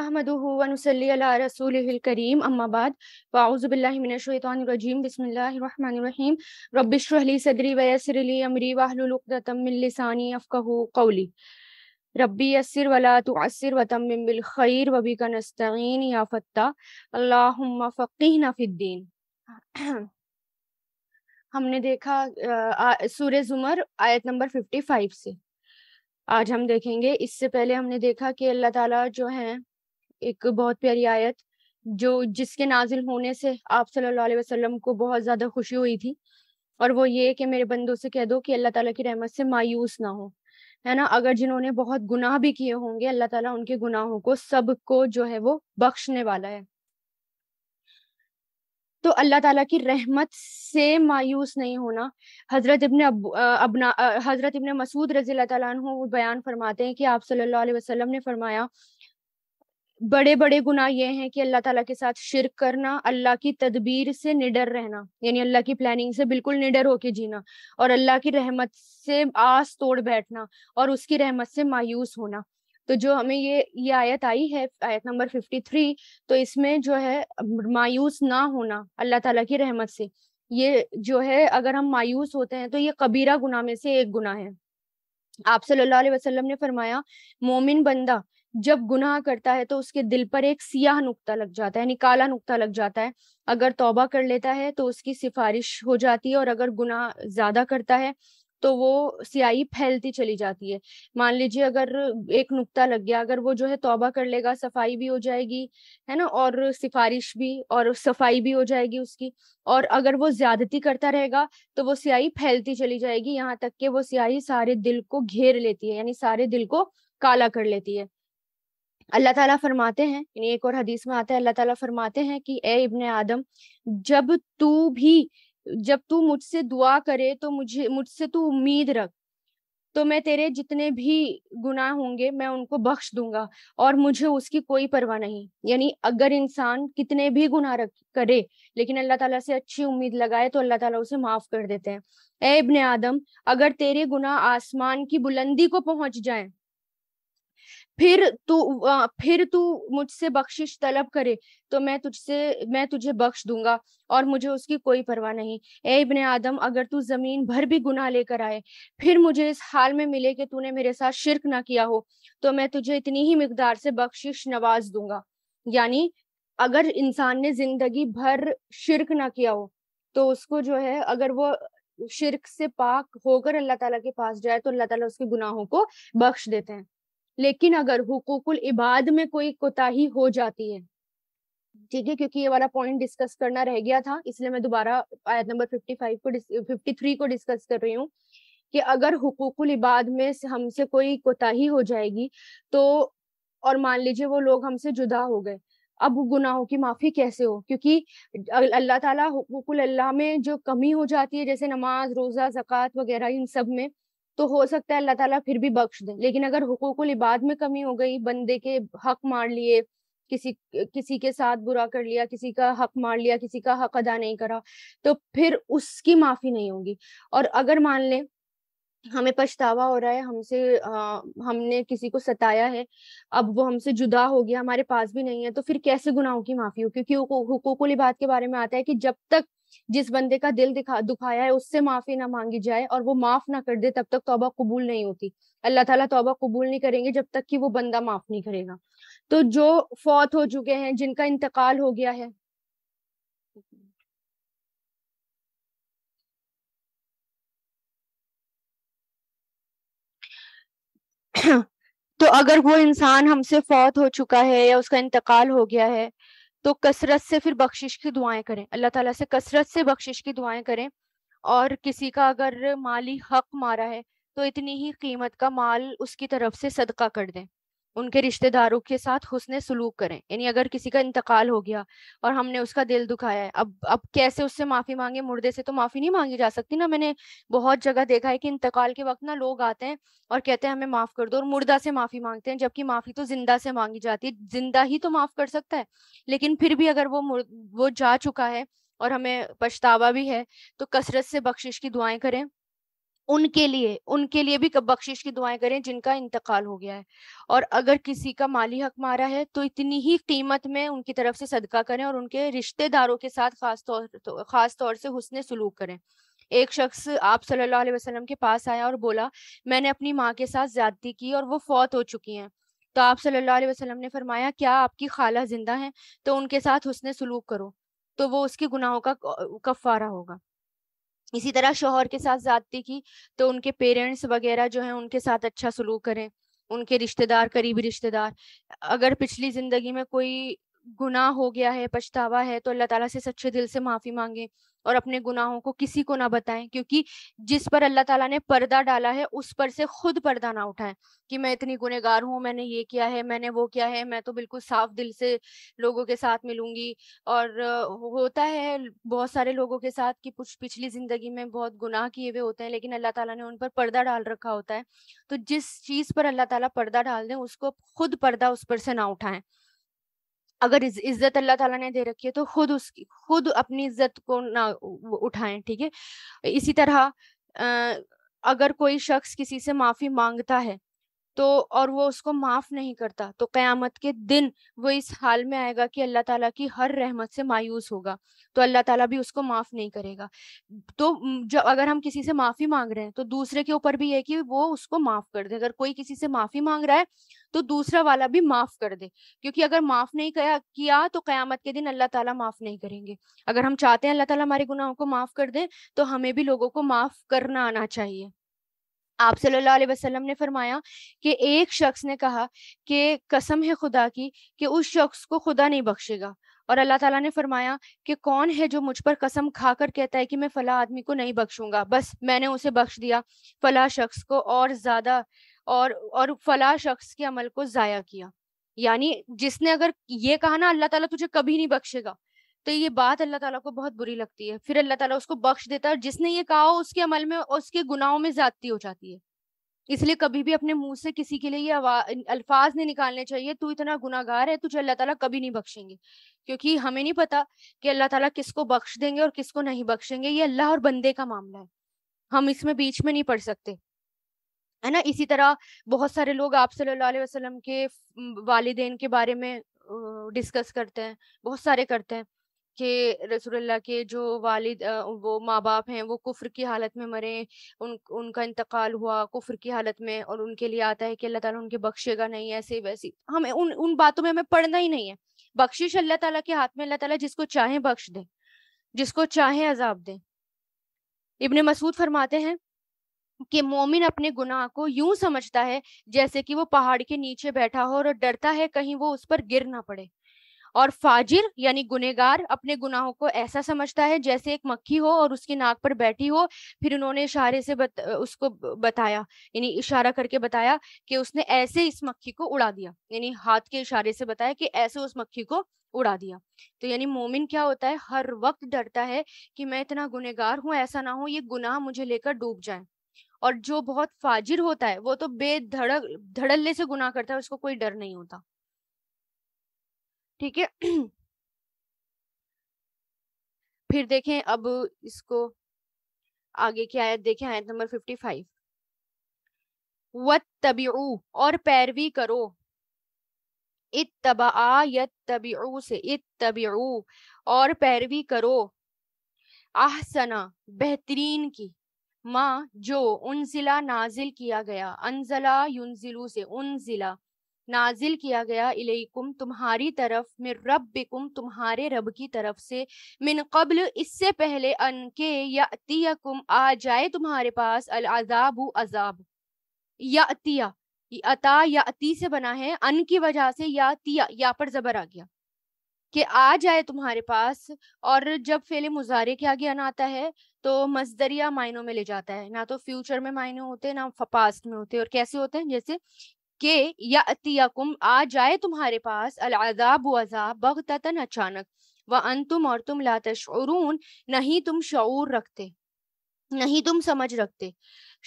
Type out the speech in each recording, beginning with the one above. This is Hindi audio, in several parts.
फ़िद्दीन हमने देखा सूर्य जुमर आयत नंबर 55 से आज हम देखेंगे इससे पहले हमने देखा कि अल्लाह ताला जो है एक बहुत प्यारी आयत जो जिसके नाजिल होने से आप सल्लल्लाहु अलैहि वसल्लम को बहुत ज़्यादा खुशी हुई थी और वो ये कि मेरे बंदों से कह दो कि अल्लाह ताला की रहमत से मायूस ना हो है ना अगर जिन्होंने बहुत गुनाह भी किए होंगे अल्लाह ताला उनके गुनाहों को सबको जो है वो बख्शने वाला है तो अल्लाह ताला की रहमत से मायूस नहीं होना हजरत इबन अब, अबना हजरत इबन मसूद रजी अल्लाह बयान फरमाते हैं कि आप सल्लल्लाहु अलैहि वसल्लम ने फरमाया बड़े बड़े गुना ये हैं कि अल्लाह ताला के साथ शिरक करना अल्लाह की तदबीर से निडर रहना यानी अल्लाह की प्लानिंग से बिल्कुल निडर होके जीना और अल्लाह की रहमत से आस तोड़ बैठना और उसकी रहमत से मायूस होना तो जो हमें ये ये आयत आई है आयत नंबर फिफ्टी थ्री तो इसमें जो है मायूस ना होना अल्लाह ताला की रहमत से ये जो है अगर हम मायूस होते हैं तो ये कबीरा गुना में से एक गुना है आप सल्लल्लाहु अलैहि वसल्लम ने फरमाया मोमिन बंदा जब गुनाह करता है तो उसके दिल पर एक सियाह नुकता लग जाता है निकाला नुकता लग जाता है अगर तौबा कर लेता है तो उसकी सिफारिश हो जाती है और अगर गुनाह ज्यादा करता है तो वो सियाही फैलती चली जाती है मान लीजिए अगर एक नुकता लग गया अगर वो जो है तौबा कर लेगा सफाई भी हो जाएगी है ना और सिफारिश भी और सफाई भी हो जाएगी उसकी और अगर वो ज्यादती करता रहेगा तो वो सियाही फैलती चली जाएगी यहाँ तक कि वो सियाही सारे दिल को घेर लेती है यानी सारे दिल को काला कर लेती है अल्लाह ताला फरमाते हैं यानी एक और हदीस में आता है अल्लाह ताला फरमाते हैं कि ए इब्ने आदम जब तू भी जब तू मुझसे दुआ करे तो मुझे मुझसे तू उम्मीद रख तो मैं तेरे जितने भी गुनाह होंगे मैं उनको बख्श दूंगा और मुझे उसकी कोई परवाह नहीं यानी अगर इंसान कितने भी गुनाह रख करे लेकिन अल्लाह ताला से अच्छी उम्मीद लगाए तो अल्लाह ताला उसे माफ कर देते हैं ए इब्ने आदम अगर तेरे गुनाह आसमान की बुलंदी को पहुंच जाए फिर तू फिर तू मुझसे बख्शिश तलब करे तो मैं तुझसे मैं तुझे बख्श दूंगा और मुझे उसकी कोई परवाह नहीं ए इबन आदम अगर तू जमीन भर भी गुनाह लेकर आए फिर मुझे इस हाल में मिले कि तूने मेरे साथ शिरक ना किया हो तो मैं तुझे इतनी ही मकदार से बख्शिश नवाज दूंगा यानी अगर इंसान ने जिंदगी भर शिरक ना किया हो तो उसको जो है अगर वो शिरक से पाक होकर अल्लाह ताला के पास जाए तो अल्लाह ताला उसके गुनाहों को बख्श देते हैं लेकिन अगर हुकूकुल इबाद में कोई कोताही हो जाती है ठीक है क्योंकि ये वाला पॉइंट डिस्कस करना रह गया था इसलिए मैं दोबारा आयत नंबर 55 को फिफ्टी थ्री को डिस्कस कर रही हूँ कि अगर हुकूकुल इबाद में हमसे कोई कोताही हो जाएगी तो और मान लीजिए वो लोग हमसे जुदा हो गए अब गुनाहों की माफी कैसे हो क्योंकि अल्लाह ताला हुकूकुल अल्लाह में जो कमी हो जाती है जैसे नमाज रोजा जक़ात वगैरह इन सब में तो हो सकता है अल्लाह ताला फिर भी बख्श दे लेकिन अगर हुकूक इबाद में कमी हो गई बंदे के हक मार लिए किसी किसी के साथ बुरा कर लिया किसी का हक मार लिया किसी का हक अदा नहीं करा तो फिर उसकी माफी नहीं होगी और अगर मान ले हमें पछतावा हो रहा है हमसे हमने किसी को सताया है अब वो हमसे जुदा हो गया हमारे पास भी नहीं है तो फिर कैसे गुनाहों की माफी हो क्योंकि हुकूकुल इबाद के बारे में आता है कि जब तक जिस बंदे का दिल दिखा दुखाया है उससे माफी ना मांगी जाए और वो माफ ना कर दे तब तक तौबा कबूल नहीं होती अल्लाह ताला तौबा कबूल नहीं करेंगे जब तक कि वो बंदा माफ नहीं करेगा तो जो फौत हो चुके हैं जिनका इंतकाल हो गया है तो अगर वो इंसान हमसे फौत हो चुका है या उसका इंतकाल हो गया है तो कसरत से फिर बख्शिश की दुआएं करें अल्लाह ताला से कसरत से बख्शिश की दुआएं करें और किसी का अगर माली हक मारा है तो इतनी ही कीमत का माल उसकी तरफ से सदका कर दें उनके रिश्तेदारों के साथ हुसन सलूक करें यानी अगर किसी का इंतकाल हो गया और हमने उसका दिल दुखाया है अब अब कैसे उससे माफी मांगे मुर्दे से तो माफी नहीं मांगी जा सकती ना मैंने बहुत जगह देखा है कि इंतकाल के वक्त ना लोग आते हैं और कहते हैं हमें माफ कर दो और मुर्दा से माफी मांगते हैं जबकि माफी तो जिंदा से मांगी जाती है जिंदा ही तो माफ कर सकता है लेकिन फिर भी अगर वो वो जा चुका है और हमें पछतावा भी है तो कसरत से बख्शिश की दुआएं करें उनके लिए उनके लिए भी बख्शिश की दुआएं करें जिनका इंतकाल हो गया है और अगर किसी का माली हक मारा है तो इतनी ही कीमत में उनकी तरफ से सदका करें और उनके रिश्तेदारों के साथ खास तौर तो, खास तौर से हुसन सलूक करें एक शख्स आप सल्लल्लाहु अलैहि वसल्लम के पास आया और बोला मैंने अपनी माँ के साथ ज्यादती की और वो फौत हो चुकी हैं तो आप सल्लल्लाहु अलैहि वसल्लम ने फरमाया क्या आपकी खाला जिंदा हैं तो उनके साथ हुसन सलूक करो तो वो उसके गुनाहों का कफारा होगा इसी तरह शोहर के साथ ज्यादती की तो उनके पेरेंट्स वगैरह जो है उनके साथ अच्छा सलूक करें उनके रिश्तेदार करीबी रिश्तेदार अगर पिछली जिंदगी में कोई गुनाह हो गया है पछतावा है तो अल्लाह ताला से सच्चे दिल से माफी मांगे और अपने गुनाहों को किसी को ना बताएं क्योंकि जिस पर अल्लाह ताला ने पर्दा डाला है उस पर से खुद पर्दा ना उठाएं कि मैं इतनी गुनेगार हूँ मैंने ये किया है मैंने वो किया है मैं तो बिल्कुल साफ दिल से लोगों के साथ मिलूंगी और होता है बहुत सारे लोगों के साथ कि कुछ पिछली जिंदगी में बहुत गुनाह किए हुए होते हैं लेकिन अल्लाह ताला ने उन पर पर्दा डाल रखा होता है तो जिस चीज पर अल्लाह ताला पर्दा डाल दें उसको खुद पर्दा उस पर से ना उठाएं अगर इज्जत अल्लाह ताला ने दे रखी है तो खुद उसकी खुद अपनी इज्जत को ना उठाएं ठीक है इसी तरह अगर कोई शख्स किसी से माफी मांगता है तो और वो उसको माफ नहीं करता तो कयामत के दिन वो इस हाल में आएगा कि अल्लाह ताला की हर रहमत से मायूस होगा तो अल्लाह ताला भी उसको माफ नहीं करेगा तो जब अगर हम किसी से माफी मांग रहे हैं तो दूसरे के ऊपर भी है कि वो उसको माफ कर दे अगर कोई किसी से माफी मांग रहा है तो दूसरा वाला भी माफ कर दे क्योंकि अगर माफ नहीं किया तो कयामत के दिन अल्लाह ताला माफ नहीं करेंगे अगर हम चाहते हैं अल्लाह ताला हमारे गुनाहों को माफ कर दे तो हमें भी लोगों को माफ करना आना चाहिए आप सल्लल्लाहु अलैहि वसल्लम ने फरमाया कि एक शख्स ने कहा कि कसम है खुदा की कि उस शख्स को खुदा नहीं बख्शेगा और अल्लाह ताला ने फरमाया कि कौन है जो मुझ पर कसम खाकर कहता है कि मैं फला आदमी को नहीं बख्शूंगा बस मैंने उसे बख्श दिया फला शख्स को और ज्यादा और और फला शख्स के अमल को जाया किया यानी जिसने अगर ये कहा ना अल्लाह ताला तुझे कभी नहीं बख्शेगा तो ये बात अल्लाह ताला को बहुत बुरी लगती है फिर अल्लाह ताला उसको बख्श देता है और जिसने ये कहा हो उसके अमल में उसके गुनाहों में ज्यादती हो जाती है इसलिए कभी भी अपने मुंह से किसी के लिए ये अल्फाज नहीं निकालने चाहिए तू इतना गुनागार है तुझे अल्लाह ताला कभी नहीं बख्शेंगे क्योंकि हमें नहीं पता कि अल्लाह ताला किसको बख्श देंगे और किसको नहीं बख्शेंगे ये अल्लाह और बंदे का मामला है हम इसमें बीच में नहीं पड़ सकते है ना इसी तरह बहुत सारे लोग आप सल्लल्लाहु अलैहि वसल्लम के वालदेन के बारे में डिस्कस करते हैं बहुत सारे करते हैं कि रसूलुल्लाह के जो वालिद वो माँ बाप हैं वो कुफ्र की हालत में मरे उन उनका इंतकाल हुआ कुफ्र की हालत में और उनके लिए आता है कि अल्लाह ताला उनके बख्शेगा नहीं ऐसे वैसी हमें उन उन बातों में हमें पढ़ना ही नहीं है बख्शिश अल्लाह ताला के हाथ में अल्लाह ताला जिसको चाहे बख्श दे जिसको चाहे अजाब दे इबन मसूद फरमाते हैं कि मोमिन अपने गुनाह को यूं समझता है जैसे कि वो पहाड़ के नीचे बैठा हो और डरता है कहीं वो उस पर गिर ना पड़े और फाजिर यानी गुनेगार अपने गुनाहों को ऐसा समझता है जैसे एक मक्खी हो और उसकी नाक पर बैठी हो फिर उन्होंने इशारे से बत, उसको बताया यानी इशारा करके बताया कि उसने ऐसे इस मक्खी को उड़ा दिया यानी हाथ के इशारे से बताया कि ऐसे उस मक्खी को उड़ा दिया तो यानी मोमिन क्या होता है हर वक्त डरता है कि मैं इतना गुनेगार हूँ ऐसा ना हो ये गुनाह मुझे लेकर डूब जाए और जो बहुत फाजिर होता है वो तो बेधड़क धड़ल्ले से गुनाह करता है उसको कोई डर नहीं होता ठीक है फिर देखें अब इसको आगे की आयत देखें आयत नंबर फिफ्टी फाइव वत तबीऊ और पैरवी करो तब यत तबीऊ से इत तबीऊ और पैरवी करो आहसना बेहतरीन की माँ जो उनजिला नाजिल किया गया अनजला युनजिलू से उनजिला नाजिल किया गया इलेकुम तुम्हारी तरफ मिर रब्बिकुम तुम्हारे रब की तरफ से मिन कबल इससे पहले अन के यातियकुम आ जाए तुम्हारे पास अल अजाब अजाब यातिया अता याति से बना है अन की वजह से यातिया या पर जबर आ गया कि आ जाए तुम्हारे पास और जब फेले मुजारे के आगे आना आता है तो मजदरिया मायनों में ले जाता है ना तो फ्यूचर में मायने होते हैं ना पास्ट में होते हैं और कैसे होते हैं जैसे के या कुम आ जाए तुम्हारे पास अलादाब अजाब बगतन अचानक व अंतुम और तुम लातशरून नहीं तुम शूर रखते नहीं तुम समझ रखते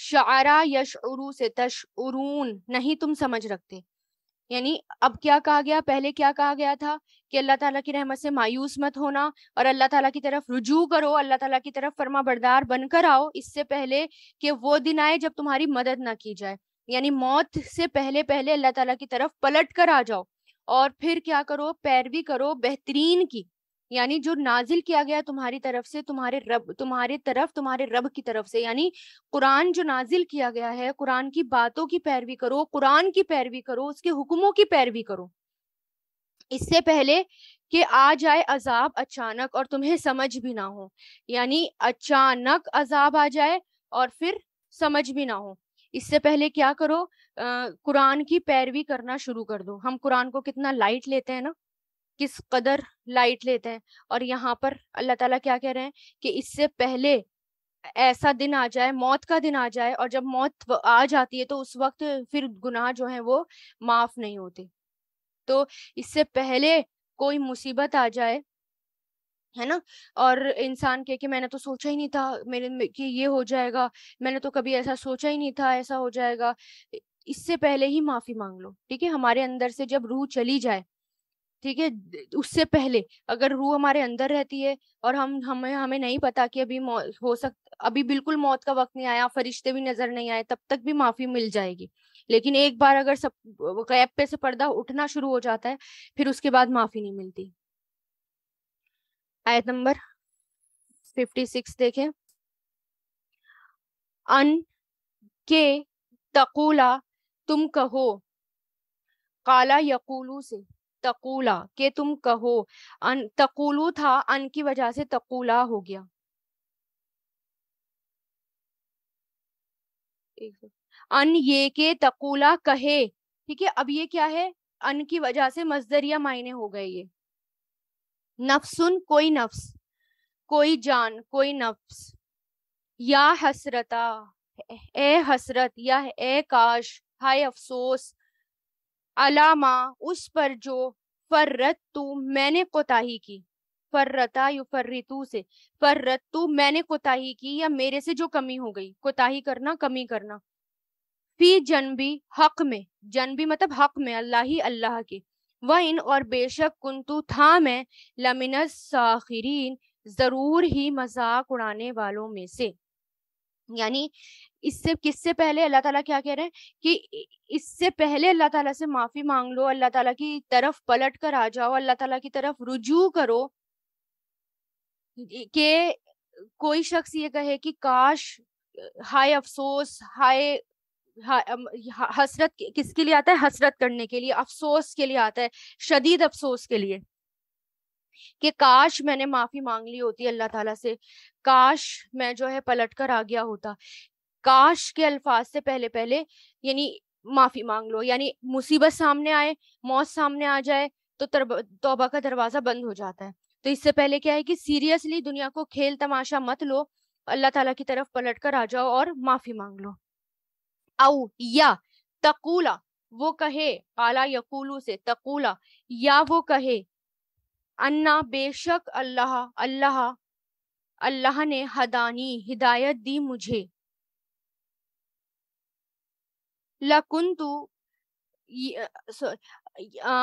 शारा यशरू से उरून नहीं तुम समझ रखते यानी अब क्या कहा गया पहले क्या कहा गया था कि अल्लाह ताला की रहमत से मायूस मत होना और अल्लाह ताला की तरफ रुजू करो अल्लाह ताला की तरफ फर्मा बरदार बनकर आओ इससे पहले कि वो दिन आए जब तुम्हारी मदद ना की जाए यानी मौत से पहले पहले अल्लाह ताला की तरफ पलट कर आ जाओ और फिर क्या करो पैरवी करो बेहतरीन की यानी जो नाजिल किया गया तुम्हारी तरफ से तुम्हारे रब तुम्हारे तरफ तुम्हारे रब की तरफ से यानी कुरान जो नाजिल किया गया है कुरान की बातों की पैरवी करो कुरान की पैरवी करो उसके हुक्मों की पैरवी करो इससे पहले कि आ जाए अजाब अचानक और तुम्हें समझ भी ना हो यानी अचानक अजाब आ जाए और फिर समझ भी ना हो इससे पहले क्या करो आ, कुरान की पैरवी करना शुरू कर दो हम कुरान को कितना लाइट लेते हैं ना किस कदर लाइट लेते हैं और यहाँ पर अल्लाह ताला क्या कह रहे हैं कि इससे पहले ऐसा दिन आ जाए मौत का दिन आ जाए और जब मौत आ जाती है तो उस वक्त फिर गुनाह जो है वो माफ नहीं होते तो इससे पहले कोई मुसीबत आ जाए है ना और इंसान के कि मैंने तो सोचा ही नहीं था मेरे कि ये हो जाएगा मैंने तो कभी ऐसा सोचा ही नहीं था ऐसा हो जाएगा इससे पहले ही माफी मांग लो ठीक है हमारे अंदर से जब रूह चली जाए ठीक है उससे पहले अगर रूह हमारे अंदर रहती है और हम हमें हमें नहीं पता कि अभी हो सक अभी बिल्कुल मौत का वक्त नहीं आया फरिश्ते भी नजर नहीं आए तब तक भी माफी मिल जाएगी लेकिन एक बार अगर सब गैब पे से पर्दा उठना शुरू हो जाता है फिर उसके बाद माफी नहीं मिलती आयत नंबर फिफ्टी सिक्स देखें अन के तकूला तुम कहो काला यकूलू से तकूला के तुम कहो अन तकुलू था अन की वजह से तकूला हो गया अन ये के तकूला कहे ठीक है अब ये क्या है अन की वजह से मजदरिया मायने हो गए ये नफसुन कोई नफ्स कोई जान कोई नफ्स या हसरता ए हसरत या ए काश हाय अफसोस अलामा उस पर जो फर्रत तू मैंने कोताही की फर्रता यु फर्रितु से फर्रत तू मैंने कोताही की या मेरे से जो कमी हो गई कोताही करना कमी करना फी जनबी हक में जनबी मतलब हक में अल्लाह ही अल्लाह के वह इन और बेशक कुंतु था मैं लमिनस साखिरीन जरूर ही मजाक उड़ाने वालों में से यानी इससे किससे पहले अल्लाह ताला क्या कह रहे हैं कि इससे पहले अल्लाह ताला से माफी मांग लो अल्लाह ताला की तरफ पलट कर आ जाओ अल्लाह ताला की तरफ रुजू करो के कोई शख्स ये कहे कि काश हाय अफसोस हाय हसरत किसके लिए आता है हसरत करने के लिए अफसोस के लिए आता है शदीद अफसोस के लिए कि काश मैंने माफी मांग ली होती अल्लाह ताला से काश मैं जो है पलट कर आ गया होता काश के अल्फाज से पहले पहले यानी माफी मांग लो यानी मुसीबत सामने आए मौत सामने आ जाए तो तोबा का दरवाजा बंद हो जाता है तो इससे पहले क्या है कि सीरियसली दुनिया को खेल तमाशा मत लो अल्लाह ताला की तरफ पलट कर आ जाओ और माफी मांग लो औ या तकूला वो कहे आला यकूलू से तकूला या वो कहे अन्ना बेशक अल्लाह अल्लाह अल्लाह ने हदानी हिदायत दी मुझे लकुंतु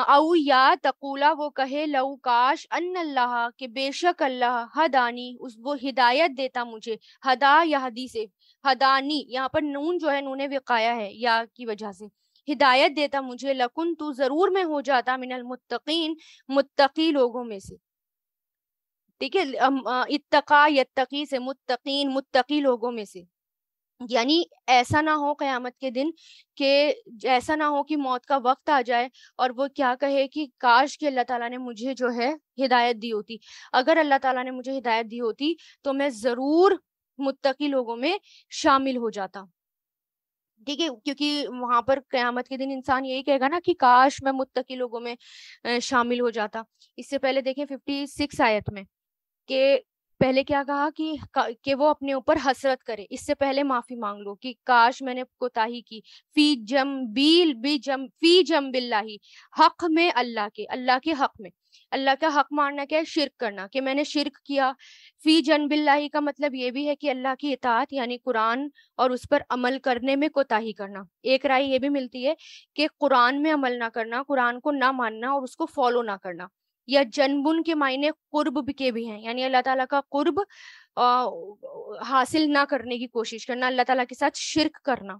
औ या तकूला वो कहे लऊ काश अन अल्लाह के बेशक अल्लाह हदानी उस वो हिदायत देता मुझे हदा या हदी से हदानी यहाँ पर नून जो है नूने विकाया है या की वजह से हिदायत देता मुझे लकुन तो जरूर मैं हो जाता मिनल मुत्तकीन मुत्तकी लोगों में से ठीक है इत्तका यत्तकी से मुत्तकीन मुत्तकी लोगों में से यानी ऐसा ना हो क़यामत के दिन के ऐसा ना हो कि मौत का वक्त आ जाए और वो क्या कहे कि काश कि अल्लाह ताला ने मुझे जो है हिदायत दी होती अगर अल्लाह ताला ने मुझे हिदायत दी होती तो मैं ज़रूर मुत्तकी लोगों में शामिल हो जाता ठीक है क्योंकि वहां पर क्यामत के दिन इंसान यही कहेगा ना कि काश मैं मुत्तकी लोगों में शामिल हो जाता इससे पहले देखें 56 आयत में के पहले क्या कहा कि कि वो अपने ऊपर हसरत करे इससे पहले माफी मांग लो कि काश मैंने कोताही की फी जम बील बी जम फी जम बिल्ला हक में अल्लाह के अल्लाह के हक में अल्लाह का हक मारना क्या है शिरक करना कि मैंने शिरक किया फी जन बिल्लाही का मतलब ये भी है कि अल्लाह की इतात यानी कुरान और उस पर अमल करने में कोताही करना एक राय ये भी मिलती है कि कुरान में अमल ना करना कुरान को ना मानना और उसको फॉलो ना करना या जनबुन के मायने कुर्ब के भी हैं यानी अल्लाह ताला का कुर्ब आ, हासिल ना करने की कोशिश करना अल्लाह ताला के साथ शिरक करना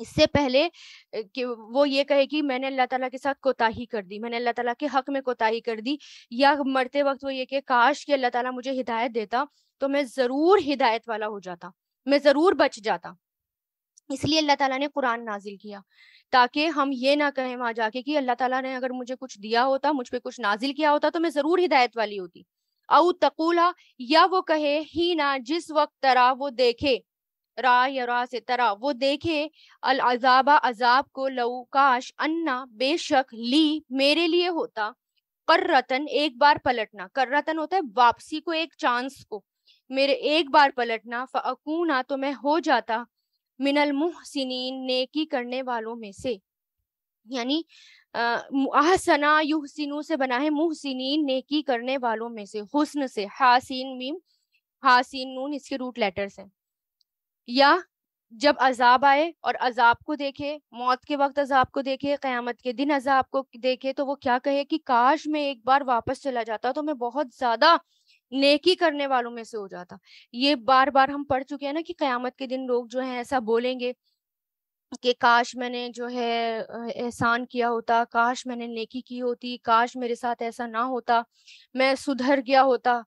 इससे पहले कि वो ये कहे कि मैंने अल्लाह ताला के साथ कोताही कर दी मैंने अल्लाह ताला के हक में कोताही कर दी या मरते वक्त वो ये कहे काश कि अल्लाह ताला मुझे हिदायत देता तो मैं जरूर हिदायत वाला हो जाता मैं जरूर बच जाता इसलिए अल्लाह ताला ने कुरान नाजिल किया ताकि हम ये ना कहें वहां जाके कि अल्लाह ताला ने अगर मुझे कुछ दिया होता मुझ पर कुछ नाजिल किया होता तो मैं जरूर हिदायत वाली होती औ तकूला या वो कहे ही ना जिस वक्त तरा वो देखे रा या रा से तरा वो देखे अल अजाबा अजाब को लऊ काश अन्ना बेशक ली मेरे लिए होता कर रतन एक बार पलटना कर रतन होता है वापसी को एक चांस को मेरे एक बार पलटना फकूना तो मैं हो जाता मिनल मुहसिन नेकी करने वालों में से यानी अहसना युहसिनु से बना है मुहसिन नेकी करने वालों में से हुस्न से हासिन मीम हासिन नून इसके रूट लेटर्स हैं या जब अजाब आए और अजाब को देखे मौत के वक्त अजाब को देखे क्यामत के दिन अजाब को देखे तो वो क्या कहे कि काश मैं एक बार वापस चला जाता तो मैं बहुत ज्यादा नेकी करने वालों में से हो जाता ये बार बार हम पढ़ चुके हैं ना कि कयामत के दिन लोग जो है ऐसा बोलेंगे कि काश मैंने जो है एहसान किया होता काश मैंने नेकी की होती काश मेरे साथ ऐसा ना होता मैं सुधर गया होता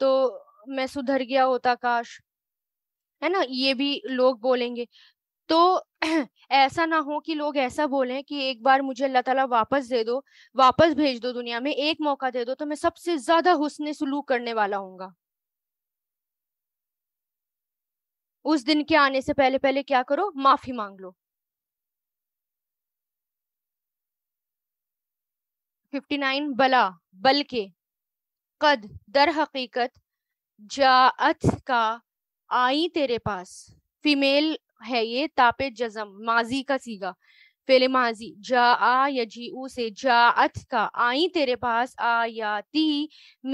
तो मैं सुधर गया होता काश है ना ये भी लोग बोलेंगे तो ऐसा ना हो कि लोग ऐसा बोलें कि एक बार मुझे अल्लाह ताला वापस दे दो वापस भेज दो दुनिया में एक मौका दे दो तो मैं सबसे ज्यादा हुसन सलूक करने वाला हूँ उस दिन के आने से पहले पहले क्या करो माफी मांग लो फिफ्टी नाइन बला बल के कद दर हकीकत जात का आई तेरे पास फीमेल है ये तापे जजम माजी का सीगा फेले माजी जा आ यजी से जा अत का आई तेरे पास आयाती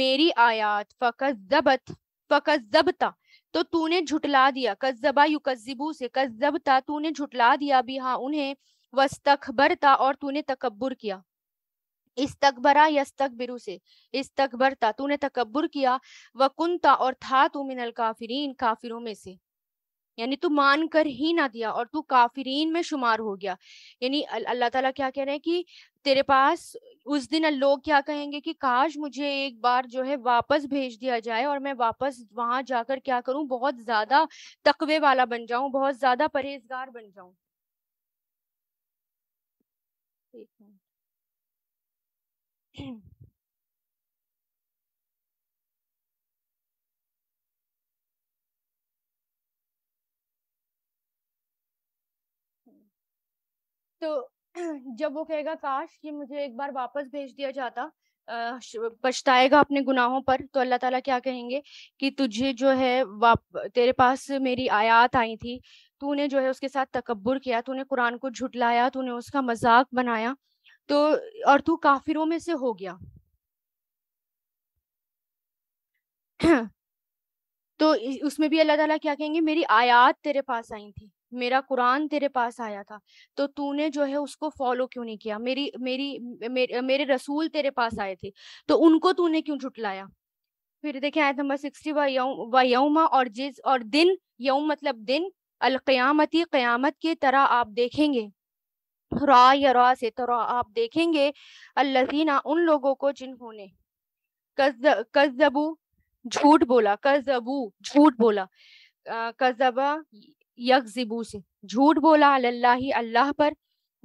मेरी आयात फकत दबत फकत जबता तो तूने झुटला दिया कज्जबा युकजिबू से कजबता तूने झुटला दिया भी हाँ उन्हें वस्तखबरता और तूने तकबर किया इस्तकबरा यस्तकबिरु से इस्तकबरता तूने तकबर किया वकुंता और था तू मिनल काफिरीन काफिरों में से यानी तू मान कर ही ना दिया और तू काफिरीन में शुमार हो गया यानी अल्लाह ताला क्या कह रहे हैं कि तेरे पास उस दिन लोग क्या कहेंगे कि काश मुझे एक बार जो है वापस भेज दिया जाए और मैं वापस वहां जाकर क्या करूं बहुत ज्यादा तकवे वाला बन जाऊं बहुत ज्यादा परहेजगार बन जाऊं ठीक है तो जब वो कहेगा काश कि मुझे एक बार वापस भेज दिया जाता पछताएगा अपने गुनाहों पर तो अल्लाह ताला क्या कहेंगे कि तुझे जो है तेरे पास मेरी आयात आई थी तूने जो है उसके साथ तकबर किया तूने कुरान को झुटलाया तूने उसका मजाक बनाया तो और तू काफिरों में से हो गया तो उसमें भी अल्लाह ताला क्या कहेंगे मेरी आयात तेरे पास आई थी मेरा कुरान तेरे पास आया था तो तूने जो है उसको फॉलो क्यों नहीं किया मेरी मेरी मेरे, मेरे रसूल तेरे पास आए थे तो उनको तूने क्यों झुटलाया फिर देखें आयत नंबर सिक्सटी व यौमा और जिस और दिन यौम मतलब दिन अलकयामती क्यामत की तरह आप देखेंगे रा या रा से तरह तो आप देखेंगे अल्लाजीना उन लोगों को जिन्होंने कजबू झूठ बोला कजबू झूठ बोला कजबा यकजिबू से झूठ बोला अल्लाह अल्लाह पर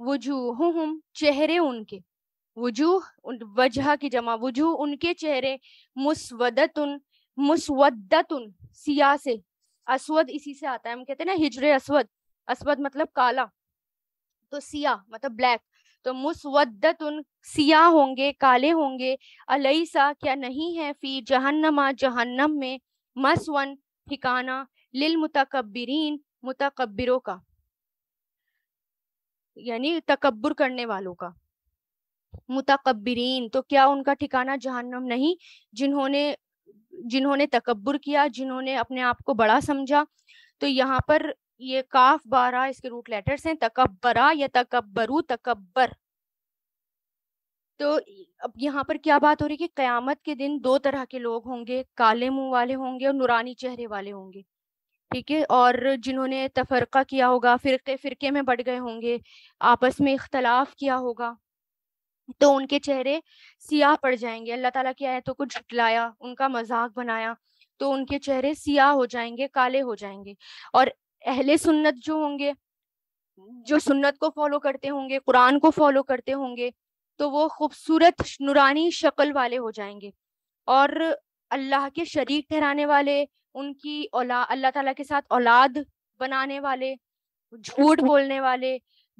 वजूहुम चेहरे उनके वजूह वजह की जमा वजूह उनके चेहरे मुसवदत उन सिया से असवद इसी से आता है हम कहते हैं ना हिजरे असवद असवद मतलब काला तो सिया मतलब ब्लैक तो उन सिया होंगे काले होंगे अलईसा क्या नहीं है फी जहन्नमा जहन्नम में मसवन ठिकाना लिल मुतकबरीन मुतकबरों का यानी तकबर करने वालों का मुतकबरीन तो क्या उनका ठिकाना जहन्नम नहीं जिन्होंने जिन्होंने तकबर किया जिन्होंने अपने आप को बड़ा समझा तो यहाँ पर ये काफ बारा इसके रूट लेटर्स हैं तकबरा या तकबरू तकबर तो अब यहाँ पर क्या बात हो रही है कि कयामत के दिन दो तरह के लोग होंगे काले मुंह वाले होंगे और नुरानी चेहरे वाले होंगे ठीक है और जिन्होंने तफरका किया होगा फ़िरके फ़िरके में बढ़ गए होंगे आपस में इख्तलाफ किया होगा तो उनके चेहरे सियाह पड़ जाएंगे अल्लाह ताला की आयतों को झुटलाया उनका मजाक बनाया तो उनके चेहरे सियाह हो जाएंगे काले हो जाएंगे और अहले सुन्नत जो होंगे जो सुन्नत को फॉलो करते होंगे कुरान को फॉलो करते होंगे तो वो खूबसूरत नुरानी शक्ल वाले हो जाएंगे और अल्लाह के शरीक ठहराने वाले उनकी औला अल्लाह ताला के साथ औलाद बनाने वाले झूठ बोलने वाले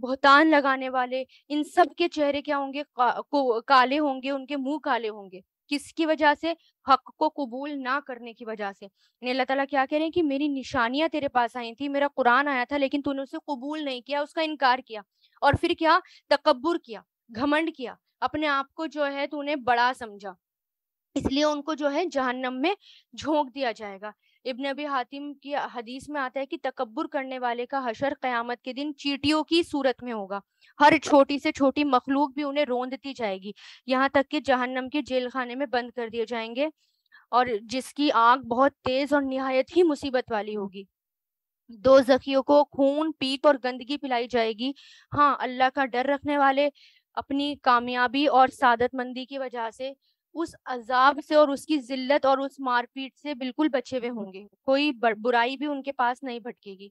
बहुतान लगाने वाले इन सब के चेहरे क्या होंगे का, काले होंगे उनके मुंह काले होंगे किसकी वजह से हक को कबूल ना करने की वजह से अल्लाह ताला क्या कह रहे हैं कि मेरी निशानियां तेरे पास आई थी मेरा कुरान आया था लेकिन तूने उसे कबूल नहीं किया उसका इनकार किया और फिर क्या तकबर किया घमंड किया अपने आप को जो है तूने बड़ा समझा इसलिए उनको जो है जहन्नम में झोंक दिया जाएगा इब्न अबी हातिम की हदीस में आता है कि तकबर करने वाले का हशर कयामत के दिन चीटियों की सूरत में होगा हर छोटी से छोटी मखलूक भी उन्हें रोंदती जाएगी यहाँ तक कि जहन्नम के जेल खाने में बंद कर दिए जाएंगे और जिसकी आग बहुत तेज और निहायत ही मुसीबत वाली होगी दो जखियों को खून पीप और गंदगी पिलाई जाएगी हाँ अल्लाह का डर रखने वाले अपनी कामयाबी और सादतमंदी की वजह से उस अजाब से और उसकी जिल्लत और उस मारपीट से बिल्कुल बचे हुए होंगे कोई बुराई भी उनके पास नहीं भटकेगी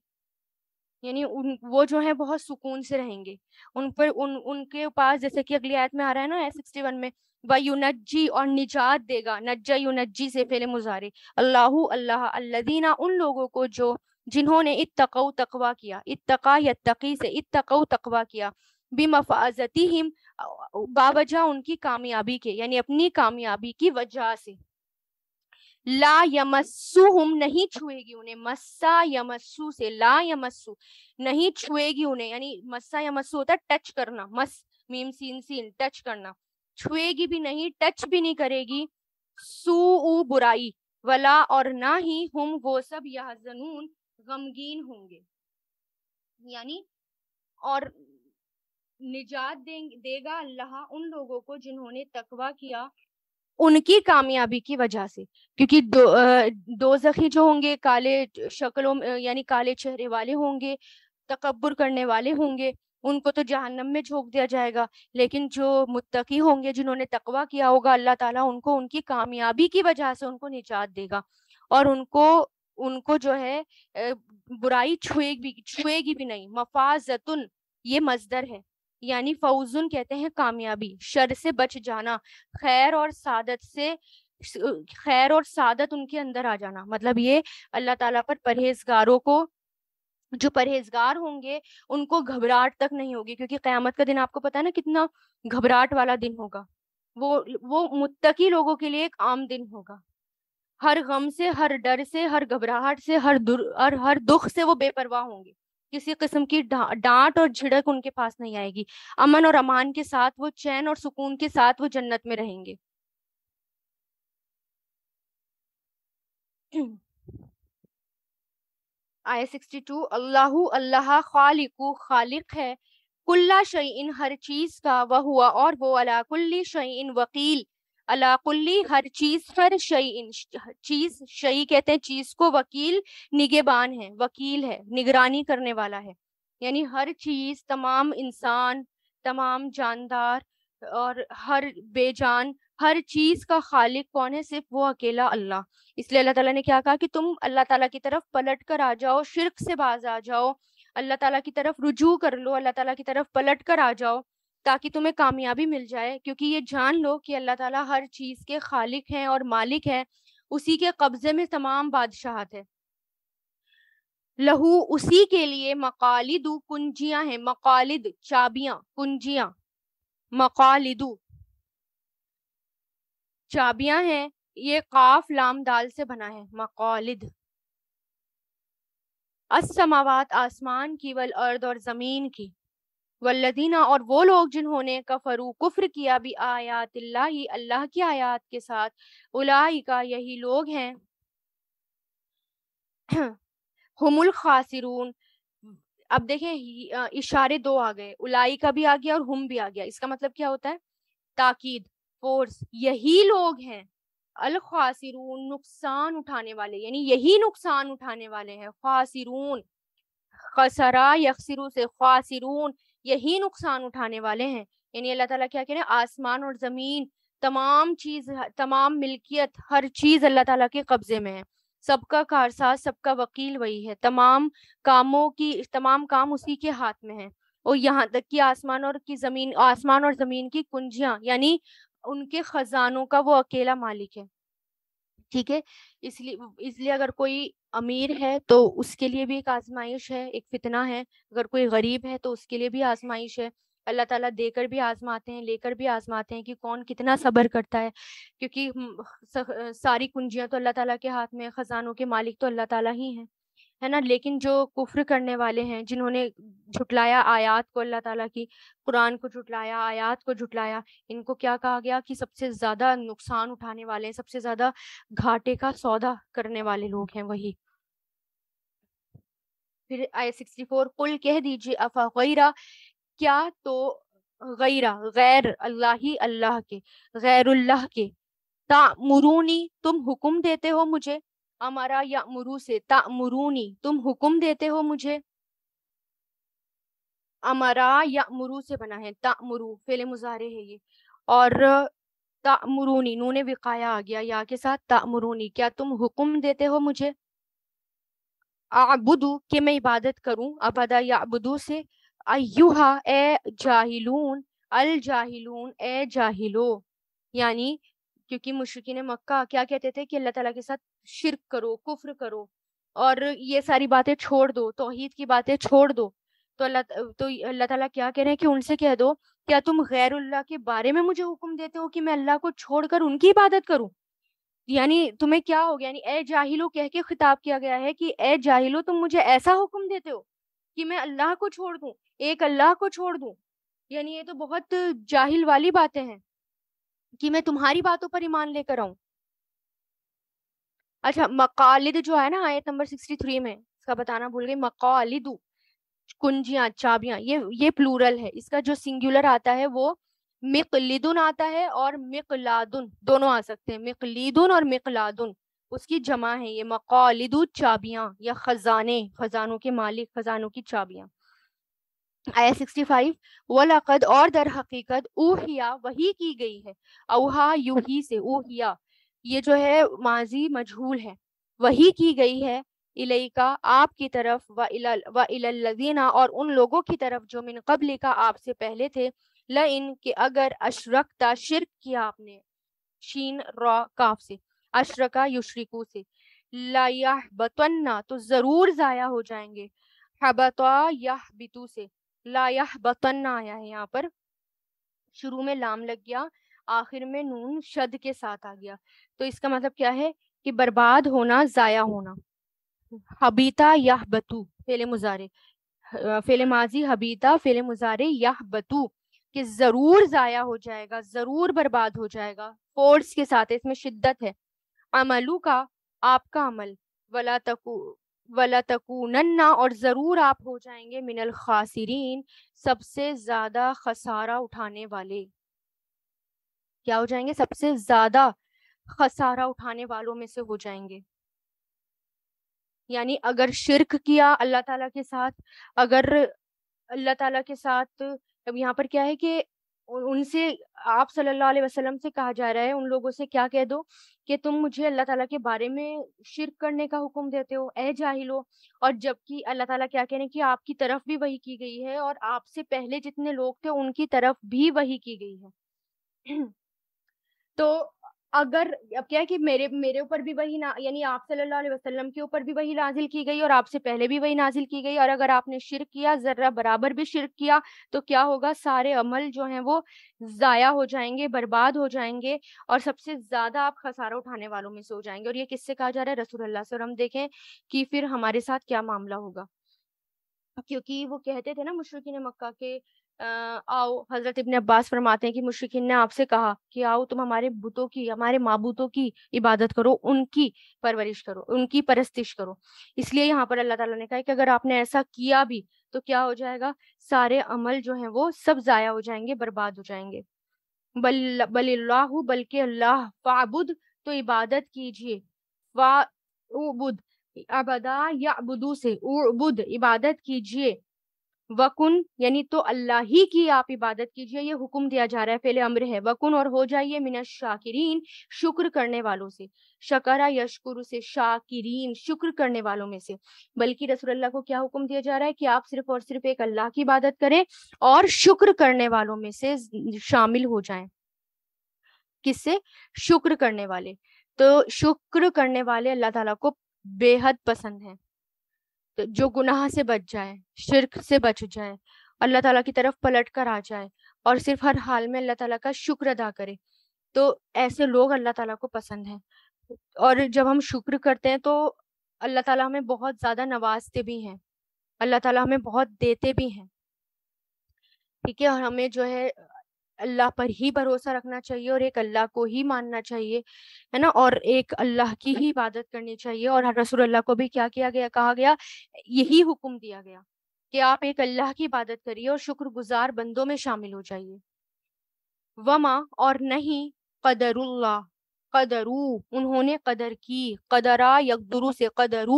यानी उन वो जो है बहुत सुकून से रहेंगे उन पर उन उनके पास जैसे कि अगली आयत में आ रहा है ना सिक्सटी वन में व यूनजी और निजात देगा नज्जा यूनजी से फेले मुजारे अल्लाह अल्लाह अल्लादीना उन लोगों को जो जिन्होंने इत तकवा किया इतका से इतकऊ तकवा किया बिमफाजतिहिम बावजह उनकी कामयाबी के यानी अपनी कामयाबी की वजह से ला यमस्सुहुम नहीं छुएगी उन्हें मस्सा यमस्सु से ला यमस्सु नहीं छुएगी उन्हें यानी मस्सा यमस्सु होता है टच करना मस मीम सीन सीन टच करना छुएगी भी नहीं टच भी नहीं करेगी सू बुराई वला और ना ही हम वो सब यह जनून गमगीन होंगे यानी और निजात देगा अल्लाह उन लोगों को जिन्होंने तकवा किया उनकी कामयाबी की वजह से क्योंकि दो दो जखी जो होंगे काले शक्लों यानी काले चेहरे वाले होंगे तकबर करने वाले होंगे उनको तो जहन्नम में झोंक दिया जाएगा लेकिन जो मुत्तकी होंगे जिन्होंने तकवा किया होगा अल्लाह ताला उनको उनकी कामयाबी की वजह से उनको निजात देगा और उनको उनको जो है बुराई छुएगी छुएगी भी नहीं मफाजतुन ये मजदर है यानी फौजुन कहते हैं कामयाबी शर से बच जाना खैर और सादत से खैर और सादत उनके अंदर आ जाना मतलब ये अल्लाह ताला पर परहेजगारों को जो परहेजगार होंगे उनको घबराहट तक नहीं होगी क्योंकि क्यामत का दिन आपको पता है ना कितना घबराहट वाला दिन होगा वो वो मुत्तकी लोगों के लिए एक आम दिन होगा हर गम से हर डर से हर घबराहट से हर दुर हर हर दुख से वो बेपरवाह होंगे किसी किस्म की डांट और झिड़क उनके पास नहीं आएगी अमन और अमान के साथ वो चैन और सुकून के साथ वो जन्नत में रहेंगे आय 62 अल्लाह अल्लाह खालिकु खालिक है कुल्ला शयइन हर चीज का वह हुआ और वो अला कुल्ली शयइन वकील अलाकुल्ली हर चीज हर शई चीज शई कहते हैं चीज को वकील निगेबान है वकील है निगरानी करने वाला है यानी हर चीज तमाम इंसान तमाम जानदार और हर बेजान हर चीज का खालिक कौन है सिर्फ वो अकेला अल्लाह इसलिए अल्लाह ताला ने क्या कहा कि तुम अल्लाह ताला की तरफ पलट कर आ जाओ शिरक से बाज आ जाओ अल्लाह ताला की तरफ रुजू कर लो अल्लाह ताला की तरफ पलट कर आ जाओ ताकि तुम्हें कामयाबी मिल जाए क्योंकि ये जान लो कि अल्लाह ताला हर चीज के खालिक हैं और मालिक हैं उसी के कब्जे में तमाम बादशाहत है लहू उसी के लिए मकालिदु कुंजियां हैं मकालिद चाबियां कुंजियां मकालिदु चाबियां हैं ये काफ लाम दाल से बना है मकालिद असमावात आसमान की वल अर्द और जमीन की वल्लदीना और वो लोग जिन्होंने कफरू कुफर किया भी आयात ही अल्लाह की आयात के साथ उलाई का यही लोग हैं हमुल खासिरून अब देखें इशारे दो आ गए उलाई का भी आ गया और हम भी आ गया इसका मतलब क्या होता है ताकीद फोर्स यही लोग हैं अल खासिरून नुकसान उठाने वाले यानी यही नुकसान उठाने वाले हैं खासिरून खसरा यकसरू से खासिरून यही नुकसान उठाने वाले हैं यानी अल्लाह ताला क्या कह रहे हैं आसमान और जमीन तमाम चीज तमाम मिल्कियत हर चीज अल्लाह ताला के कब्जे में है सबका कारसाज सबका वकील वही है तमाम कामों की तमाम काम उसी के हाथ में है और यहाँ तक कि आसमान और की जमीन आसमान और जमीन की कुंजियां यानी उनके खजानों का वो अकेला मालिक है ठीक है इसलिए इसलिए अगर कोई अमीर है तो उसके लिए भी एक आजमाइश है एक फितना है अगर कोई गरीब है तो उसके लिए भी आजमाइश है अल्लाह ताला देकर भी आजमाते हैं लेकर भी आजमाते हैं कि कौन कितना सब्र करता है क्योंकि हम्म, सारी कुंजियां तो अल्लाह ताला के हाथ में खजानों के मालिक तो अल्लाह ताला ही हैं है ना लेकिन जो कुफ्र करने वाले हैं जिन्होंने झुटलाया आयात को अल्लाह ताला की कुरान को झुटलाया आयात को झुटलाया इनको क्या कहा गया कि सबसे ज्यादा नुकसान उठाने वाले हैं सबसे ज्यादा घाटे का सौदा करने वाले लोग हैं वही फिर आई सिक्सटी फोर कुल कह दीजिए अफा गैरा क्या तो गैरा गैर अल्लाह ही अल्लाह के गैरुल्लाह के मुरूनी तुम हुक्म देते हो मुझे अमरा या मुरु से मुरूनी तुम हुक्म देते हो मुझे अमरा या मुरु से बना है मुरु फेले मुजारे है ये और तामुरूनी नूने विकाया आ गया या के साथ मुरूनी क्या तुम हुक्म देते हो मुझे आबुदू के मैं इबादत करूं अबदा या अबुदू से अयुहा ए जाहिलून अल जाहिलून ए जाहिलो यानी क्योंकि ने मक्का क्या कहते थे कि अल्लाह ताला के साथ शिरक करो कुफ्र करो और ये सारी बातें छोड़ दो तोहीद की बातें छोड़ दो तो अल्लाह तो अल्लाह ताला क्या कह रहे हैं कि उनसे कह दो क्या तुम गैर अल्लाह के बारे में मुझे हुक्म देते हो कि मैं अल्लाह को छोड़कर उनकी इबादत करूं यानी तुम्हें क्या हो गया यानी ए जाहिलो कह के खिताब किया गया है कि ए जाहिलो तुम मुझे ऐसा हुक्म देते हो कि मैं अल्लाह को छोड़ दूं एक अल्लाह को छोड़ दूं यानी ये तो बहुत जाहिल वाली बातें हैं कि मैं तुम्हारी बातों पर ईमान लेकर आऊं अच्छा मकालिद जो है ना आयत नंबर सिक्सटी थ्री में इसका बताना भूल गई मकालिद कुंजिया चाबियां ये ये प्लूरल है इसका जो सिंगुलर आता है वो मिकलिदुन आता है और मिकलादुन दोनों आ सकते हैं मिकलिदुन और मिकलादुन उसकी जमा है ये मकालिदु चाबियां या खजाने खजानों के मालिक खजानों की चाबियां आया फाइव वलाकद और दर हकीकत ऊहिया वही की गई है अवहा यूही से ऊहिया ये जो है माजी मजहूल है वही की गई है इलेका आपकी तरफ व इलाना और उन लोगों की तरफ जो मिन कबले का आपसे पहले थे ल इन के अगर अशरकता शिरक किया आपने शीन रॉ काफ से अशरका युशरिकू से लाया बतन्ना तो ज़रूर ज़ाया हो जाएंगे हबता यह बितू से लाया बतन्ना आया है यहाँ पर शुरू में लाम लग गया आखिर में नून शद के साथ आ गया तो इसका मतलब क्या है कि बर्बाद होना जाया होना हबीता यह बतू फेले मुजारे फेले माजी हबीता फेले मुजारे यह बतू कि जरूर जाया हो जाएगा जरूर बर्बाद हो जाएगा फोर्स के साथ इसमें शिद्दत है अमलू का आपका अमल वला तकू वला नन्ना और ज़रूर आप हो जाएंगे मिनल खासिरीन सबसे ज़्यादा खसारा उठाने वाले क्या हो जाएंगे सबसे ज्यादा खसारा उठाने वालों में से हो जाएंगे यानी अगर शिरक किया अल्लाह ताला के साथ अगर अल्लाह ताला के साथ अब यहाँ पर क्या है कि उनसे आप सल्लल्लाहु अलैहि वसल्लम से कहा जा रहा है उन लोगों से क्या कह दो कि तुम मुझे अल्लाह ताला के बारे में शिरक करने का हुक्म देते हो ए जाहिलो और जबकि अल्लाह ताला क्या कह रहे हैं कि आपकी तरफ भी वही की गई है और आपसे पहले जितने लोग थे उनकी तरफ भी वही की गई है तो अगर अब क्या है कि मेरे मेरे ऊपर भी वही ना यानी आप सल्लल्लाहु अलैहि वसल्लम के ऊपर भी वही नाजिल की गई और आपसे पहले भी वही नाजिल की गई और अगर आपने शिरक किया जर्रा बराबर भी शिरक किया तो क्या होगा सारे अमल जो हैं वो जाया हो जाएंगे बर्बाद हो जाएंगे और सबसे ज्यादा आप खसारा उठाने वालों में से हो जाएंगे और ये किससे कहा जा रहा है रसूल अल्लाह से और हम देखें कि फिर हमारे साथ क्या मामला होगा क्योंकि वो कहते थे ना मुशरकिन मक्का के आओ हजरत इबन अब्बास फरमाते हैं कि मुश्किन ने आपसे कहा कि आओ तुम हमारे बुतों की हमारे माबूतों की इबादत करो उनकी परवरिश करो उनकी परस्तिश करो इसलिए यहाँ पर अल्लाह ताला ने कहा कि अगर आपने ऐसा किया भी तो क्या हो जाएगा सारे अमल जो हैं वो सब ज़ाया हो जाएंगे बर्बाद हो जाएंगे बल बल्लाह बल्कि अल्लाह फाबुद तो इबादत कीजिए वाबुद अबदा या अबुदू से उबुद इबादत कीजिए वकुन यानी तो अल्लाह ही की आप इबादत कीजिए ये हुक्म दिया जा रहा है फेले अम्र है वकुन और हो जाइए मिना शाकिरीन शुक्र करने वालों से शकरा यशकुर से शाकिरीन शुक्र करने वालों में से बल्कि रसूलुल्लाह को क्या हुक्म दिया जा रहा है कि आप सिर्फ और सिर्फ एक अल्लाह की इबादत करें और शुक्र करने वालों में से शामिल हो जाए किससे शुक्र करने वाले तो शुक्र करने वाले अल्लाह तला को बेहद पसंद है जो गुनाह से बच जाए शिरक से बच जाए अल्लाह ताला की तरफ पलट कर आ जाए और सिर्फ हर हाल में अल्लाह ताला का शुक्र अदा करे तो ऐसे लोग अल्लाह ताला को पसंद है और जब हम शुक्र करते हैं तो अल्लाह ताला हमें बहुत ज्यादा नवाजते भी हैं अल्लाह ताला हमें बहुत देते भी हैं ठीक है और हमें जो है अल्लाह पर ही भरोसा रखना चाहिए और एक अल्लाह को ही मानना चाहिए है ना और एक अल्लाह की ही इबादत करनी चाहिए और रसूल अल्लाह को भी क्या किया गया कहा गया यही हुक्म दिया गया कि आप एक अल्लाह की इबादत करिए और शुक्रगुजार बंदों में शामिल हो जाइए वमा और नहीं कदरुल्ला कदरू उन्होंने कदर की कदरा यकदरू से कदरू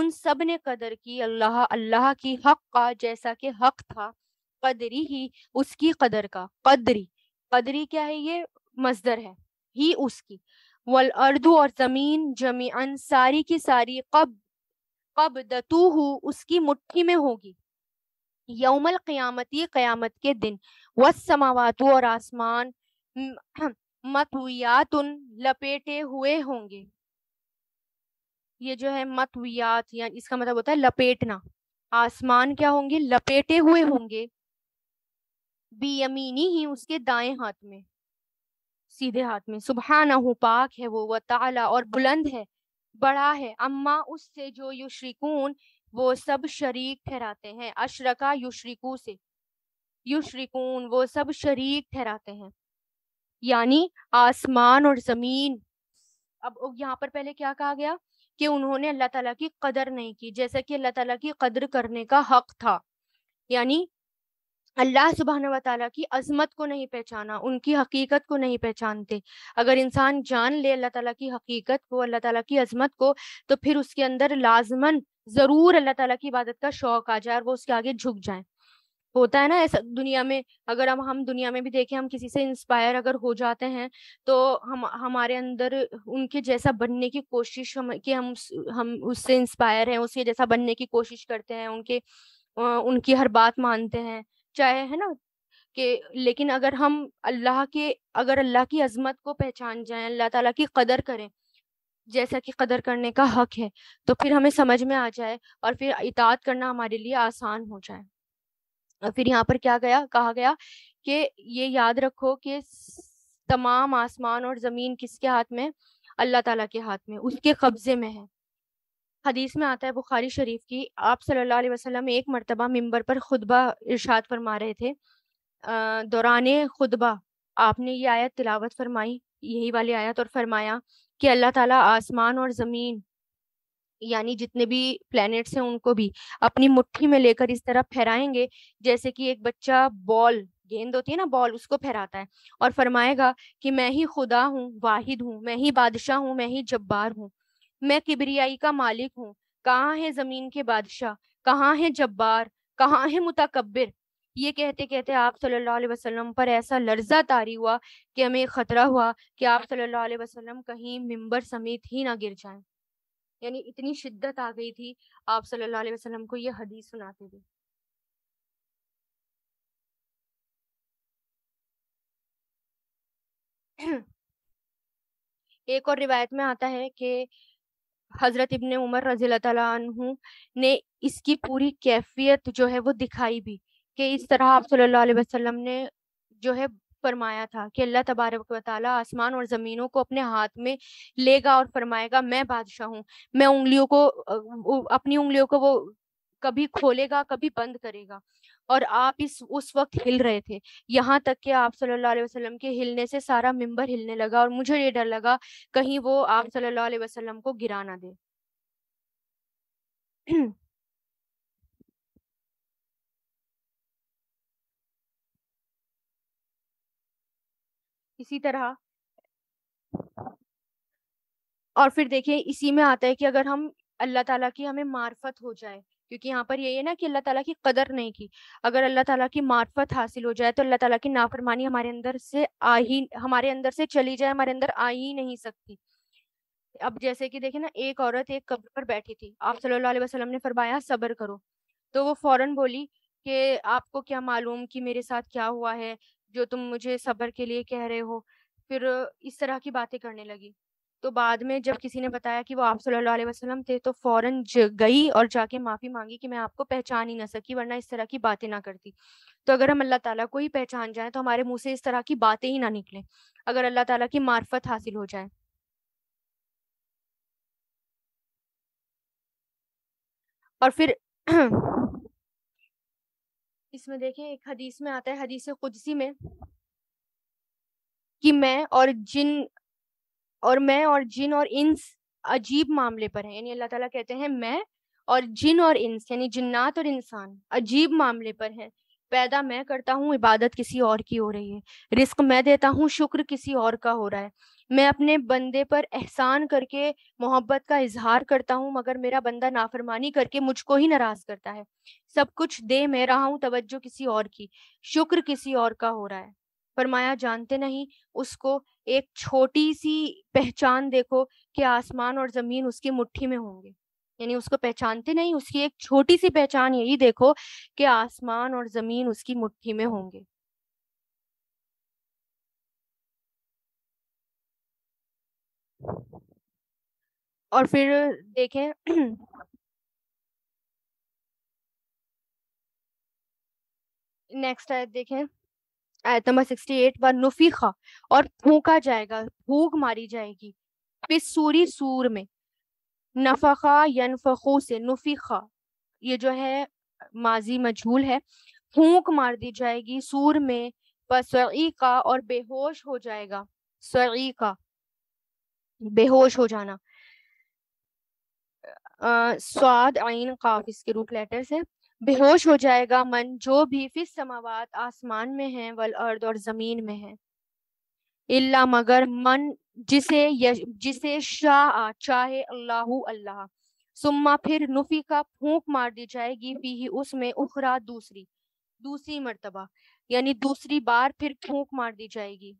उन सब ने कदर की अल्लाह अल्लाह की हक का जैसा कि हक था कदरी ही उसकी कदर का कदरी कदरी क्या है ये मजदर है ही उसकी वल अर्दू और जमीन जमीन सारी की सारी कब कब दतूहू उसकी मुट्ठी में होगी यौमल क्यामती क्यामत के दिन वस समावातु और आसमान मतवियात उन लपेटे हुए होंगे ये जो है मतवियात या इसका मतलब होता है लपेटना आसमान क्या होंगे लपेटे हुए होंगे बी ही उसके दाएं हाथ में सीधे हाथ में सुबहाना पाक है वो वाला और बुलंद है बड़ा है अम्मा उससे जो युश्रिकून वो सब शरीक ठहराते हैं अशरका युश्रिकू से युश्रिकून वो सब शरीक ठहराते हैं यानी आसमान और जमीन अब यहाँ पर पहले क्या कहा गया कि उन्होंने अल्लाह ताला की कदर नहीं की जैसा कि अल्लाह ताला की कदर करने का हक था यानी अल्लाह सुबहाना वाली की अजमत को नहीं पहचाना उनकी हकीकत को नहीं पहचानते अगर इंसान जान ले अल्लाह तला की हकीकत को अल्लाह तला की अजमत को तो फिर उसके अंदर लाजमन ज़रूर अल्लाह तला की इबादत का शौक आ जाए और वो उसके आगे झुक जाए होता है ना ऐसा दुनिया में अगर हम हम दुनिया में भी देखें हम किसी से इंस्पायर अगर हो जाते हैं तो हम हमारे अंदर उनके जैसा बनने की कोशिश हम कि हम हम उससे इंस्पायर हैं उसके जैसा बनने की कोशिश करते हैं उनके उनकी हर बात मानते हैं चाहे है ना कि लेकिन अगर हम अल्लाह के अगर अल्लाह की अजमत को पहचान जाएं अल्लाह ताला की कदर करें जैसा कि कदर करने का हक है तो फिर हमें समझ में आ जाए और फिर इतात करना हमारे लिए आसान हो जाए और फिर यहाँ पर क्या गया कहा गया कि ये याद रखो कि तमाम आसमान और जमीन किसके हाथ में अल्लाह ताला के हाथ में उसके कब्जे में है हदीस में आता है बुखारी शरीफ की आप सल्लल्लाहु अलैहि वसल्लम एक मरतबा मिंबर पर खुतबा इरशाद फरमा रहे थे दौरान खुतबा आपने ये आयत तिलावत फरमाई यही वाली आयत और फरमाया कि अल्लाह ताला आसमान और ज़मीन यानी जितने भी प्लैनेट्स हैं उनको भी अपनी मुट्ठी में लेकर इस तरह फहराएंगे जैसे कि एक बच्चा बॉल गेंद होती है ना बॉल उसको फहराता है और फरमाएगा कि मैं ही खुदा हूँ वाहिद हूँ मैं ही बादशाह हूँ मैं ही जब्बार हूँ मैं किबरियाई का मालिक हूँ कहाँ है जमीन के बादशाह कहाँ है जब्बार कहाँ है मुतकबिर ये कहते कहते आप सल्लल्लाहु अलैहि वसल्लम पर ऐसा लर्जा तारी हुआ कि हमें खतरा हुआ कि आप सल्लल्लाहु अलैहि वसल्लम कहीं मिंबर समेत ही ना गिर जाएं यानी इतनी शिद्दत आ गई थी आप सल्लल्लाहु अलैहि वसल्लम को ये हदीस सुनाते थे एक और रिवायत में आता है कि हजरत इबन उमर रजील ने इसकी पूरी कैफियत जो है वो दिखाई भी कि इस तरह आप सल्लल्लाहु अलैहि वसल्लम ने जो है फरमाया था कि अल्लाह तबारक वाली आसमान और ज़मीनों को अपने हाथ में लेगा और फरमाएगा मैं बादशाह हूँ मैं उंगलियों को अपनी उंगलियों को वो कभी खोलेगा कभी बंद करेगा और आप इस उस वक्त हिल रहे थे यहाँ तक कि आप सल्लल्लाहु अलैहि वसल्लम के हिलने से सारा मिंबर हिलने लगा और मुझे ये डर लगा कहीं वो आप सल्लल्लाहु अलैहि वसल्लम को गिरा ना दे इसी तरह और फिर देखिए इसी में आता है कि अगर हम अल्लाह ताला की हमें मार्फत हो जाए क्योंकि यहाँ पर यही है ना कि अल्लाह ताला की कदर नहीं की अगर अल्लाह ताला की मार्फत हासिल हो जाए तो अल्लाह ताला की नाफरमानी हमारे अंदर से आ ही हमारे अंदर से चली जाए हमारे अंदर आ ही नहीं सकती अब जैसे कि देखे ना एक औरत एक कब्र पर बैठी थी आप सल्लल्लाहु अलैहि वसल्लम ने फरमाया सब्र करो तो वो फौरन बोली कि आपको क्या मालूम कि मेरे साथ क्या हुआ है जो तुम मुझे सब्र के लिए कह रहे हो फिर इस तरह की बातें करने लगी तो बाद में जब किसी ने बताया कि वो आप सल्लल्लाहु अलैहि वसल्लम थे तो फौरन गई और जाके माफ़ी मांगी कि मैं आपको पहचान ही ना सकी वरना इस तरह की बातें ना करती तो अगर हम अल्लाह ताला को ही पहचान जाए तो हमारे मुंह से इस तरह की बातें ही ना निकले अगर अल्लाह ताला की मार्फत हासिल हो जाए और फिर इसमें देखें एक हदीस में आता है हदीस कुदसी में कि मैं और जिन और मैं और जिन और इंस अजीब मामले पर है यानी अल्लाह ताला कहते हैं मैं और जिन और इंस यानी जिन्नात और इंसान अजीब मामले पर हैं पैदा मैं करता हूँ इबादत किसी और की हो रही है रिस्क मैं देता हूँ शुक्र किसी और का हो रहा है मैं अपने बंदे पर एहसान करके मोहब्बत का इजहार करता हूँ मगर मेरा बंदा नाफरमानी करके मुझको ही नाराज करता है सब कुछ दे मैं रहा हूँ तवज्जो किसी और की शुक्र किसी और का हो रहा है फरमाया जानते नहीं उसको एक छोटी सी पहचान देखो कि आसमान और जमीन उसकी मुट्ठी में होंगे यानी उसको पहचानते नहीं उसकी एक छोटी सी पहचान यही देखो कि आसमान और जमीन उसकी मुट्ठी में होंगे और फिर देखें नेक्स्ट आयत देखें आयत नंबर 68 व नुफीखा और फूका जाएगा फूक मारी जाएगी फिर सूरी सूर में नफखा यनफखो से नुफीखा ये जो है माजी मजहूल है फूक मार दी जाएगी सूर में का और बेहोश हो जाएगा सरी का बेहोश हो जाना स्वाद आइन काफ इसके रूट लेटर्स है बेहोश हो जाएगा मन जो भी फिस समावात आसमान में है वल अर्द और जमीन में है इल्ला मगर मन जिसे जिसे शाह चाहे अल्लाह अल्लाह सुम्मा फिर नुफी का फूंक मार दी जाएगी फी ही उसमें उखरा दूसरी दूसरी मरतबा यानी दूसरी बार फिर फूंक मार दी जाएगी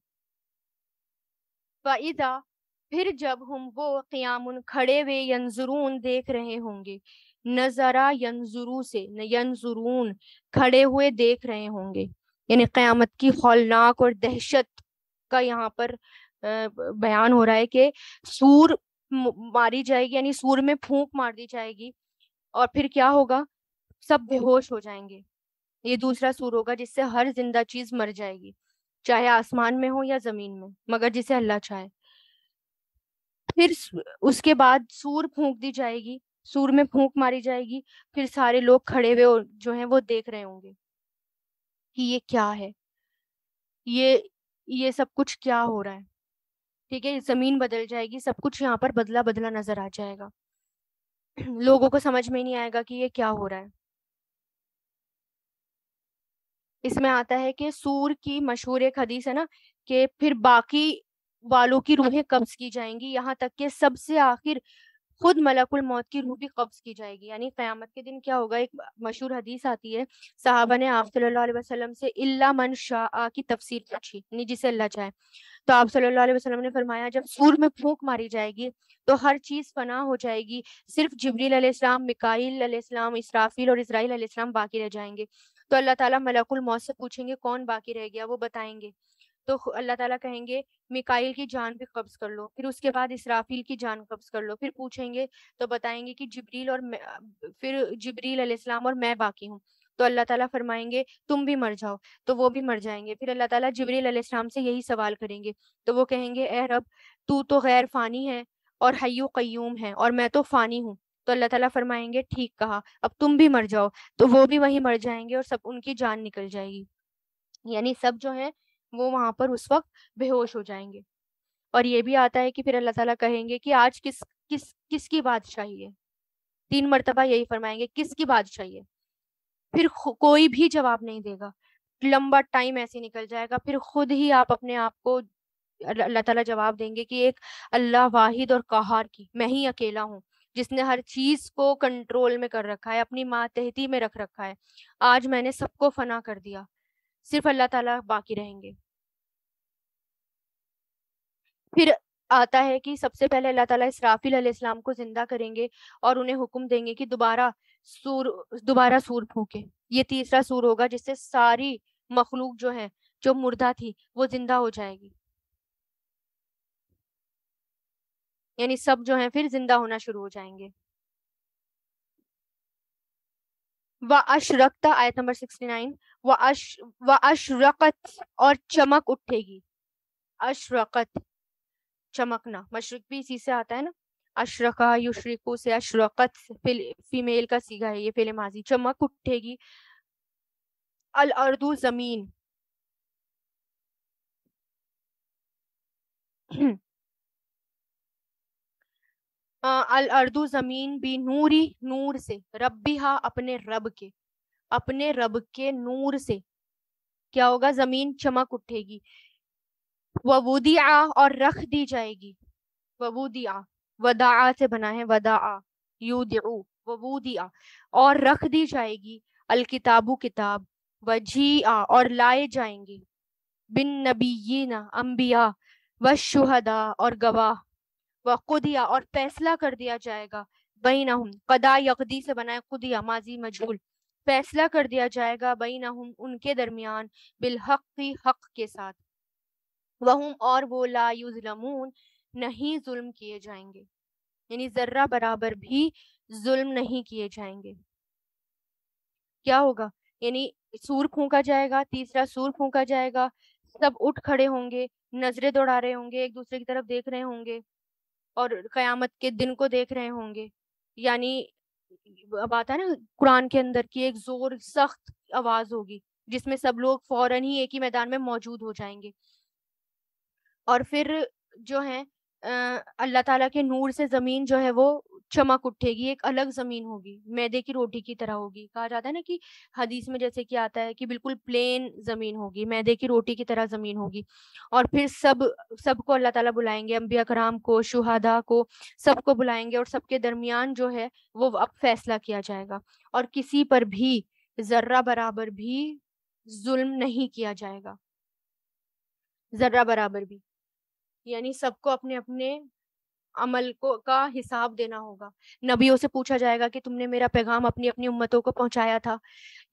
फिर जब हम वो क्याम खड़े हुए यंजरून देख रहे होंगे नजरा यंजुरू से यंजुरून खड़े हुए देख रहे होंगे यानी क़यामत की खौलनाक और दहशत का यहाँ पर बयान हो रहा है कि सूर मारी जाएगी यानी सूर में फूंक मार दी जाएगी और फिर क्या होगा सब बेहोश हो जाएंगे ये दूसरा सूर होगा जिससे हर जिंदा चीज मर जाएगी चाहे आसमान में हो या जमीन में मगर जिसे अल्लाह चाहे फिर उसके बाद सूर फूंक दी जाएगी सूर में फूंक मारी जाएगी फिर सारे लोग खड़े हुए जो हैं वो देख रहे होंगे कि ये क्या है ये ये सब कुछ क्या हो रहा है ठीक है जमीन बदल जाएगी सब कुछ यहाँ पर बदला बदला नजर आ जाएगा लोगों को समझ में नहीं आएगा कि ये क्या हो रहा है इसमें आता है कि सूर की मशहूर एक हदीस है ना कि फिर बाकी वालों की रूहें कब्ज की जाएंगी यहाँ तक के सबसे आखिर खुद मलकुल मौत की रूह भी कब्ज की जाएगी यानी क्यामत के दिन क्या होगा एक मशहूर हदीस आती है साहबा ने आप सल्लल्लाहु अलैहि वसल्लम से इल्ला मन शाह की तफसीर पूछी यानी जिसे अल्लाह चाहे तो आप सल्लल्लाहु अलैहि वसल्लम ने फरमाया जब सूर में फूक मारी जाएगी तो हर चीज फना हो जाएगी सिर्फ जबरील अलैहिस्सलाम मिकाइल अलैहिस्सलाम इसराफिल और इसराइल अलैहिस्सलाम बाकी रह जाएंगे तो अल्लाह ताला मलकुल मौत से पूछेंगे कौन बाकी रह गया वो बताएंगे तो अल्लाह ताला कहेंगे मिकाइल की जान भी कब्ज कर लो फिर उसके बाद इसराफील की जान कब्ज कर लो फिर पूछेंगे तो बताएंगे कि जिब्रील और फिर जिब्रील अलैहिस्सलाम और मैं बाकी हूँ तो अल्लाह ताला फरमाएंगे तुम भी मर जाओ तो वो भी मर जाएंगे फिर अल्लाह ताला जिब्रील अलैहिस्सलाम से यही सवाल करेंगे तो वो कहेंगे ए रब तू तो गैर फानी है और हयू क्यूम है और मैं तो फानी हूँ तो अल्लाह ताला फरमाएंगे ठीक कहा अब तुम भी मर जाओ तो वो भी वही मर जाएंगे और सब उनकी जान निकल जाएगी यानी सब जो है वो वहां पर उस वक्त बेहोश हो जाएंगे और ये भी आता है कि फिर अल्लाह ताला कहेंगे कि आज किस किस किसकी बादशाही है तीन मरतबा यही फरमाएंगे किसकी बादशाही है फिर कोई भी जवाब नहीं देगा लंबा टाइम ऐसे निकल जाएगा फिर खुद ही आप अपने आप को अल्लाह ताला जवाब देंगे कि एक अल्लाह वाहिद और कहार की मैं ही अकेला हूँ जिसने हर चीज को कंट्रोल में कर रखा है अपनी तहती में रख रखा है आज मैंने सबको फना कर दिया सिर्फ अल्लाह ताला बाकी रहेंगे फिर आता है कि सबसे पहले अल्लाह ताला इसराफिल इस्लाम को जिंदा करेंगे और उन्हें हुक्म देंगे कि दोबारा सूर दोबारा सूर फूके ये तीसरा सूर होगा जिससे सारी मखलूक जो है जो मुर्दा थी वो जिंदा हो जाएगी यानी सब जो है फिर जिंदा होना शुरू हो जाएंगे व अशरकत आयत नंबर नाइन व अश व अशरकत और चमक उठेगी अशरकत चमकना मशरक भी इसी से आता है ना अशरका युशरको से अशरकत फीमेल का सीगा है ये फेले माजी चमक उठेगी अल अर्दू जमीन अल अर्दू जमीन भी नूरी नूर से रबी हा अपने रब के अपने रब के नूर से क्या होगा जमीन चमक उठेगी वबूदिया और रख दी जाएगी वबूदिया वदा से बना है वदा यूदू वबूदिया और रख दी जाएगी अल किताबु किताब वजी और लाए जाएंगे बिन नबीना अम्बिया व शुहदा और गवाह व खुदिया और फैसला कर दिया जाएगा बई ना कदा यकदी से बनाए खुदिया माजी मजबूल फैसला कर दिया जाएगा बई ना उनके दरमियान बिलहक हक के साथ वहम और वो ला नहीं जुल्म किए जाएंगे यानी जर्रा बराबर भी जुल्म नहीं किए जाएंगे क्या होगा यानी सूर फूका जाएगा तीसरा सूर फूका जाएगा सब उठ खड़े होंगे नजरें दौड़ा रहे होंगे एक दूसरे की तरफ देख रहे होंगे और कयामत के दिन को देख रहे होंगे यानी अब आता है ना कुरान के अंदर की एक जोर सख्त आवाज होगी जिसमें सब लोग फौरन ही एक ही मैदान में मौजूद हो जाएंगे और फिर जो है अल्लाह ताला के नूर से जमीन जो है वो चमक उठेगी एक अलग जमीन होगी मैदे की रोटी की तरह होगी कहा जाता है ना कि हदीस में जैसे कि आता है कि बिल्कुल प्लेन जमीन होगी मैदे की रोटी की तरह जमीन होगी और फिर सब सबको अल्लाह ताला बुलाएंगे अम्बिया कराम को शुहादा को सबको बुलाएंगे और सबके दरमियान जो है वो अब फैसला किया जाएगा और किसी पर भी जर्रा बराबर भी जुल्म नहीं किया जाएगा जर्रा बराबर भी यानी सबको अपने अपने अमल को का हिसाब देना होगा नबियों से पूछा जाएगा कि तुमने मेरा पैगाम अपनी अपनी उम्मतों को पहुंचाया था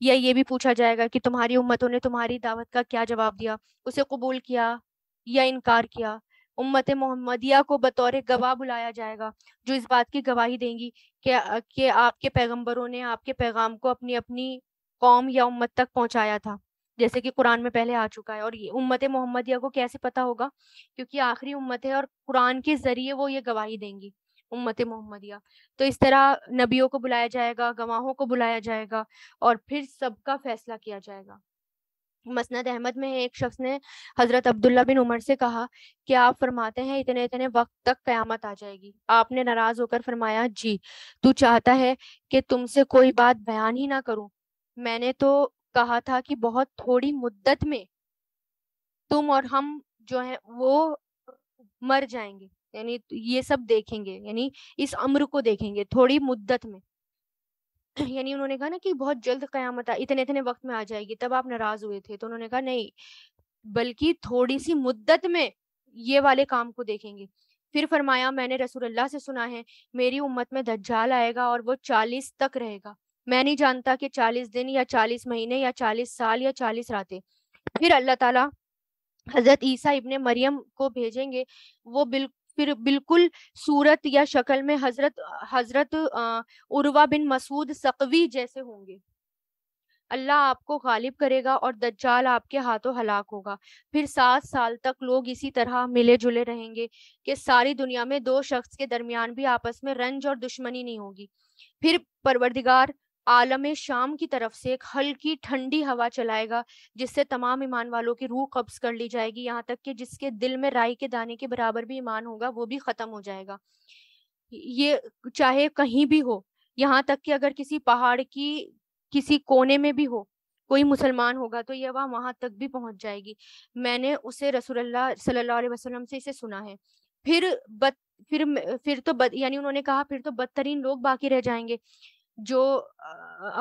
या ये भी पूछा जाएगा कि तुम्हारी उम्मतों ने तुम्हारी दावत का क्या जवाब दिया उसे कबूल किया या इनकार किया उम्मत मोहम्मदिया को बतौर गवाह बुलाया जाएगा जो इस बात की गवाही देंगी कि, कि आपके पैगंबरों ने आपके पैगाम को अपनी अपनी कौम या उम्मत तक पहुंचाया था जैसे कि कुरान में पहले आ चुका है और ये उम्मत मोहम्मदिया को कैसे पता होगा क्योंकि आखिरी उम्मत है और कुरान के जरिए वो ये गवाही देंगी उम्मत मोहम्मदिया तो इस तरह नबियों को बुलाया जाएगा गवाहों को बुलाया जाएगा और फिर सबका फैसला किया जाएगा मसनद अहमद में एक शख्स ने हजरत अब्दुल्ला बिन उमर से कहा कि आप फरमाते हैं इतने इतने वक्त तक कयामत आ जाएगी आपने नाराज होकर फरमाया जी तू चाहता है कि तुमसे कोई बात बयान ही ना करूं मैंने तो कहा था कि बहुत थोड़ी मुद्दत में तुम और हम जो है वो मर जाएंगे यानी तो ये सब देखेंगे यानी इस अम्र को देखेंगे थोड़ी मुद्दत में यानी उन्होंने कहा ना कि बहुत जल्द कयामत इतने इतने वक्त में आ जाएगी तब आप नाराज हुए थे तो उन्होंने कहा नहीं बल्कि थोड़ी सी मुद्दत में ये वाले काम को देखेंगे फिर फरमाया मैंने अल्लाह से सुना है मेरी उम्मत में दज्जाल आएगा और वो चालीस तक रहेगा मैं नहीं जानता कि चालीस दिन या चालीस महीने या चालीस साल या चालीस रातें फिर अल्लाह ताला हजरत ईसा इब्ने मरियम को भेजेंगे वो बिल फिर बिल्कुल सूरत या शक्ल में हजरत हजरत उर्वा बिन मसूद सकवी जैसे होंगे अल्लाह आपको गालिब करेगा और दज्जाल आपके हाथों हलाक होगा फिर सात साल तक लोग इसी तरह मिले जुले रहेंगे कि सारी दुनिया में दो शख्स के दरमियान भी आपस में रंज और दुश्मनी नहीं होगी फिर परवरदिगार आलम शाम की तरफ से एक हल्की ठंडी हवा चलाएगा जिससे तमाम ईमान वालों की रूह कब्ज कर ली जाएगी यहाँ तक कि जिसके दिल में राई के दाने के बराबर भी ईमान होगा वो भी खत्म हो जाएगा ये चाहे कहीं भी हो यहाँ तक कि अगर किसी पहाड़ की किसी कोने में भी हो कोई मुसलमान होगा तो ये हवा वहां तक भी पहुंच जाएगी मैंने उसे रसूलुल्लाह सल्लल्लाहु अलैहि वसल्लम से इसे सुना है फिर बद फिर फिर तो बद यानी उन्होंने कहा फिर तो बदतरीन लोग बाकी रह जाएंगे जो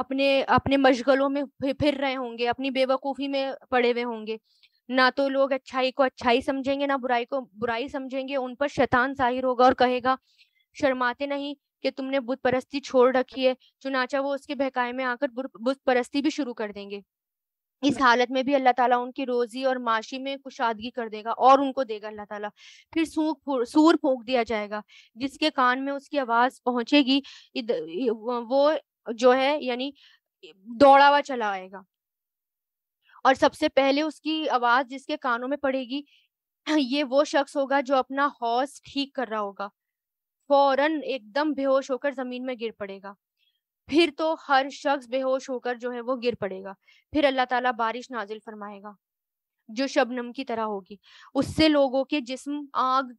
अपने अपने मशगलों में फिर रहे होंगे अपनी बेवकूफ़ी में पड़े हुए होंगे ना तो लोग अच्छाई को अच्छाई समझेंगे ना बुराई को बुराई समझेंगे उन पर शैतान जाहिर होगा और कहेगा शर्माते नहीं कि तुमने बुत परस्ती छोड़ रखी है चुनाचा वो उसके बहकाए में आकर बुत परस्ती भी शुरू कर देंगे इस हालत में भी अल्लाह ताला उनकी रोजी और माशी में कुशादगी कर देगा और उनको देगा अल्लाह ताला फिर सूख सूर फूक दिया जाएगा जिसके कान में उसकी आवाज पहुंचेगी वो जो है यानी दौड़ा हुआ चला आएगा और सबसे पहले उसकी आवाज जिसके कानों में पड़ेगी ये वो शख्स होगा जो अपना हौस ठीक कर रहा होगा फौरन एकदम बेहोश होकर जमीन में गिर पड़ेगा फिर तो हर शख्स बेहोश होकर जो है वो गिर पड़ेगा फिर अल्लाह ताला बारिश नाजिल फरमाएगा जो शबनम की तरह होगी उससे लोगों के जिस्म आग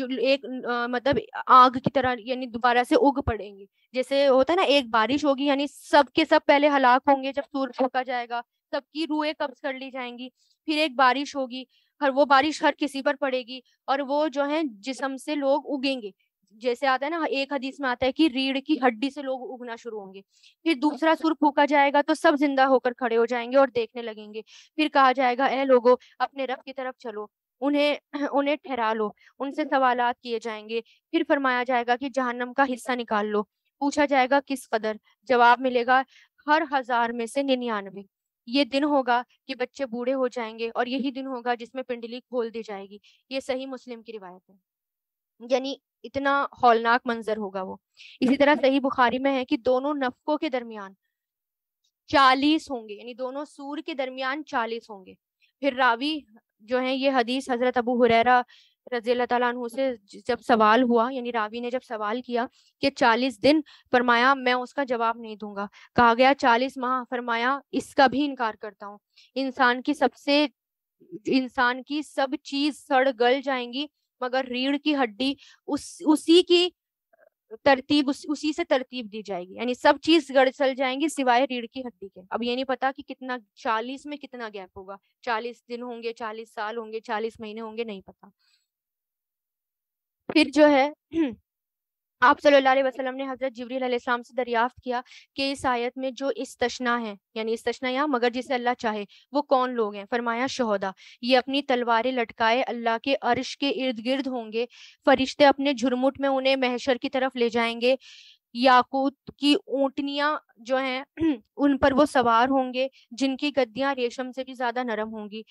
जो एक आ, मतलब आग की तरह यानी दोबारा से उग पड़ेंगे जैसे होता है ना एक बारिश होगी यानी सब के सब पहले हलाक होंगे जब सूर फूका जाएगा सबकी रूहें कब्ज कर ली जाएंगी फिर एक बारिश होगी हर वो बारिश हर किसी पर पड़ेगी और वो जो है जिसम से लोग उगेंगे जैसे आता है ना एक हदीस में आता है कि रीढ़ की हड्डी से लोग उगना शुरू होंगे फिर दूसरा अच्छा। सुर फूका जाएगा तो सब जिंदा होकर खड़े हो जाएंगे और देखने लगेंगे फिर कहा जाएगा ए लोगो अपने रब की तरफ चलो उन्हें उन्हें ठहरा लो उनसे सवाल किए जाएंगे फिर फरमाया जाएगा कि जहन्नम का हिस्सा निकाल लो पूछा जाएगा किस कदर जवाब मिलेगा हर हजार में से निन्यानवे ये दिन होगा कि बच्चे बूढ़े हो जाएंगे और यही दिन होगा जिसमें पिंडली खोल दी जाएगी ये सही मुस्लिम की रिवायत है यानी इतना हौलनाक मंजर होगा वो इसी तरह सही बुखारी में है कि दोनों नफकों के दरमियान चालीस होंगे यानी दोनों सूर के दरमियान चालीस होंगे फिर रावी जो है ये हदीस हजरत अबू हुरैरा रजी अल्लाह से जब सवाल हुआ यानी रावी ने जब सवाल किया कि चालीस दिन फरमाया मैं उसका जवाब नहीं दूंगा कहा गया चालीस माह फरमाया इसका भी इनकार करता हूँ इंसान की सबसे इंसान की सब चीज सड़ गल जाएंगी मगर रीढ़ की हड्डी उस उसी की तरतीब उस, उसी से तरतीब दी जाएगी यानी सब चीज गड़सल जाएंगी सिवाय रीढ़ की हड्डी के अब ये नहीं पता कि कितना चालीस में कितना गैप होगा चालीस दिन होंगे चालीस साल होंगे चालीस महीने होंगे नहीं पता फिर जो है आप सल्लल्लाहु अलैहि वसल्लम ने हजरत जबरी अलैहिस्सलाम से दरियाफ्त किया कि इस आयत में जो इस्तना है यानी इस्तना या मगर जिसे अल्लाह चाहे वो कौन लोग हैं फरमाया शहदा ये अपनी तलवारें लटकाए अल्लाह के अर्श के इर्द गिर्द होंगे फरिश्ते अपने झुरमुट में उन्हें महशर की तरफ ले जाएंगे याकूत की ऊटनिया जो हैं उन पर वो सवार होंगे जिनकी गद्दियां रेशम से भी ज्यादा नरम होंगी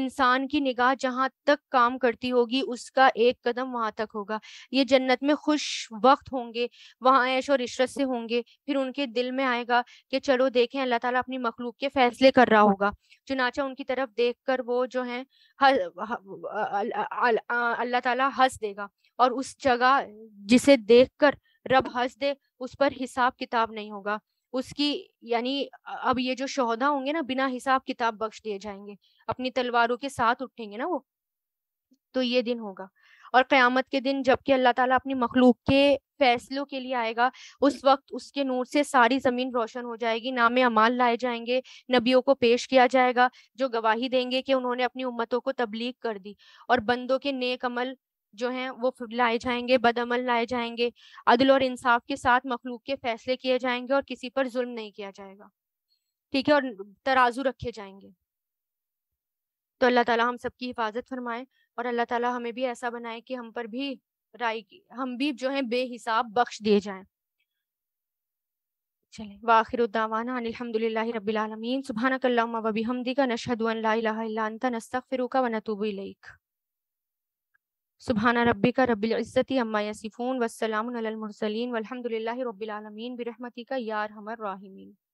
इंसान की निगाह जहां तक काम करती होगी उसका एक कदम वहां तक होगा ये जन्नत में खुश वक्त होंगे वहां ऐश और इशरत से होंगे फिर उनके दिल में आएगा कि चलो देखें अल्लाह ताला अपनी मखलूक के फैसले कर रहा होगा चुनाचा उनकी तरफ देख कर वो जो है अल्लाह तला हंस देगा और उस जगह जिसे देख कर रब हंस दे उस पर हिसाब किताब नहीं होगा उसकी यानी अब ये जो शोहदा होंगे ना बिना हिसाब किताब बख्श दिए जाएंगे अपनी तलवारों के साथ उठेंगे ना वो तो ये दिन होगा और क़यामत के दिन जबकि अल्लाह ताला अपनी मखलूक के फैसलों के लिए आएगा उस वक्त उसके नूर से सारी ज़मीन रोशन हो जाएगी नाम अमाल लाए जाएंगे नबियों को पेश किया जाएगा जो गवाही देंगे कि उन्होंने अपनी उम्मतों को तबलीग कर दी और बंदों के नेक अमल जो हैं वो लाए जाएंगे बदअमल लाए जाएंगे अदल और इंसाफ के साथ मखलूक के फैसले किए जाएंगे और किसी पर जुल्म नहीं किया जाएगा ठीक है और तराजू रखे जाएंगे तो अल्लाह ताला हम सबकी हिफाजत फरमाए और अल्लाह ताला हमें भी ऐसा बनाए कि हम पर भी राय हम भी जो है बेहिसाब बख्श दिए जाएं चले वाखिर अलहमदिल्ला रबीआलमीन सुबहानकल्ला हमदी का नशहद سبحان ربك رب العزة عما يصفون والسلام على المرسلين والحمد لله رب العالمين برحمتك يا أرحم الراحمين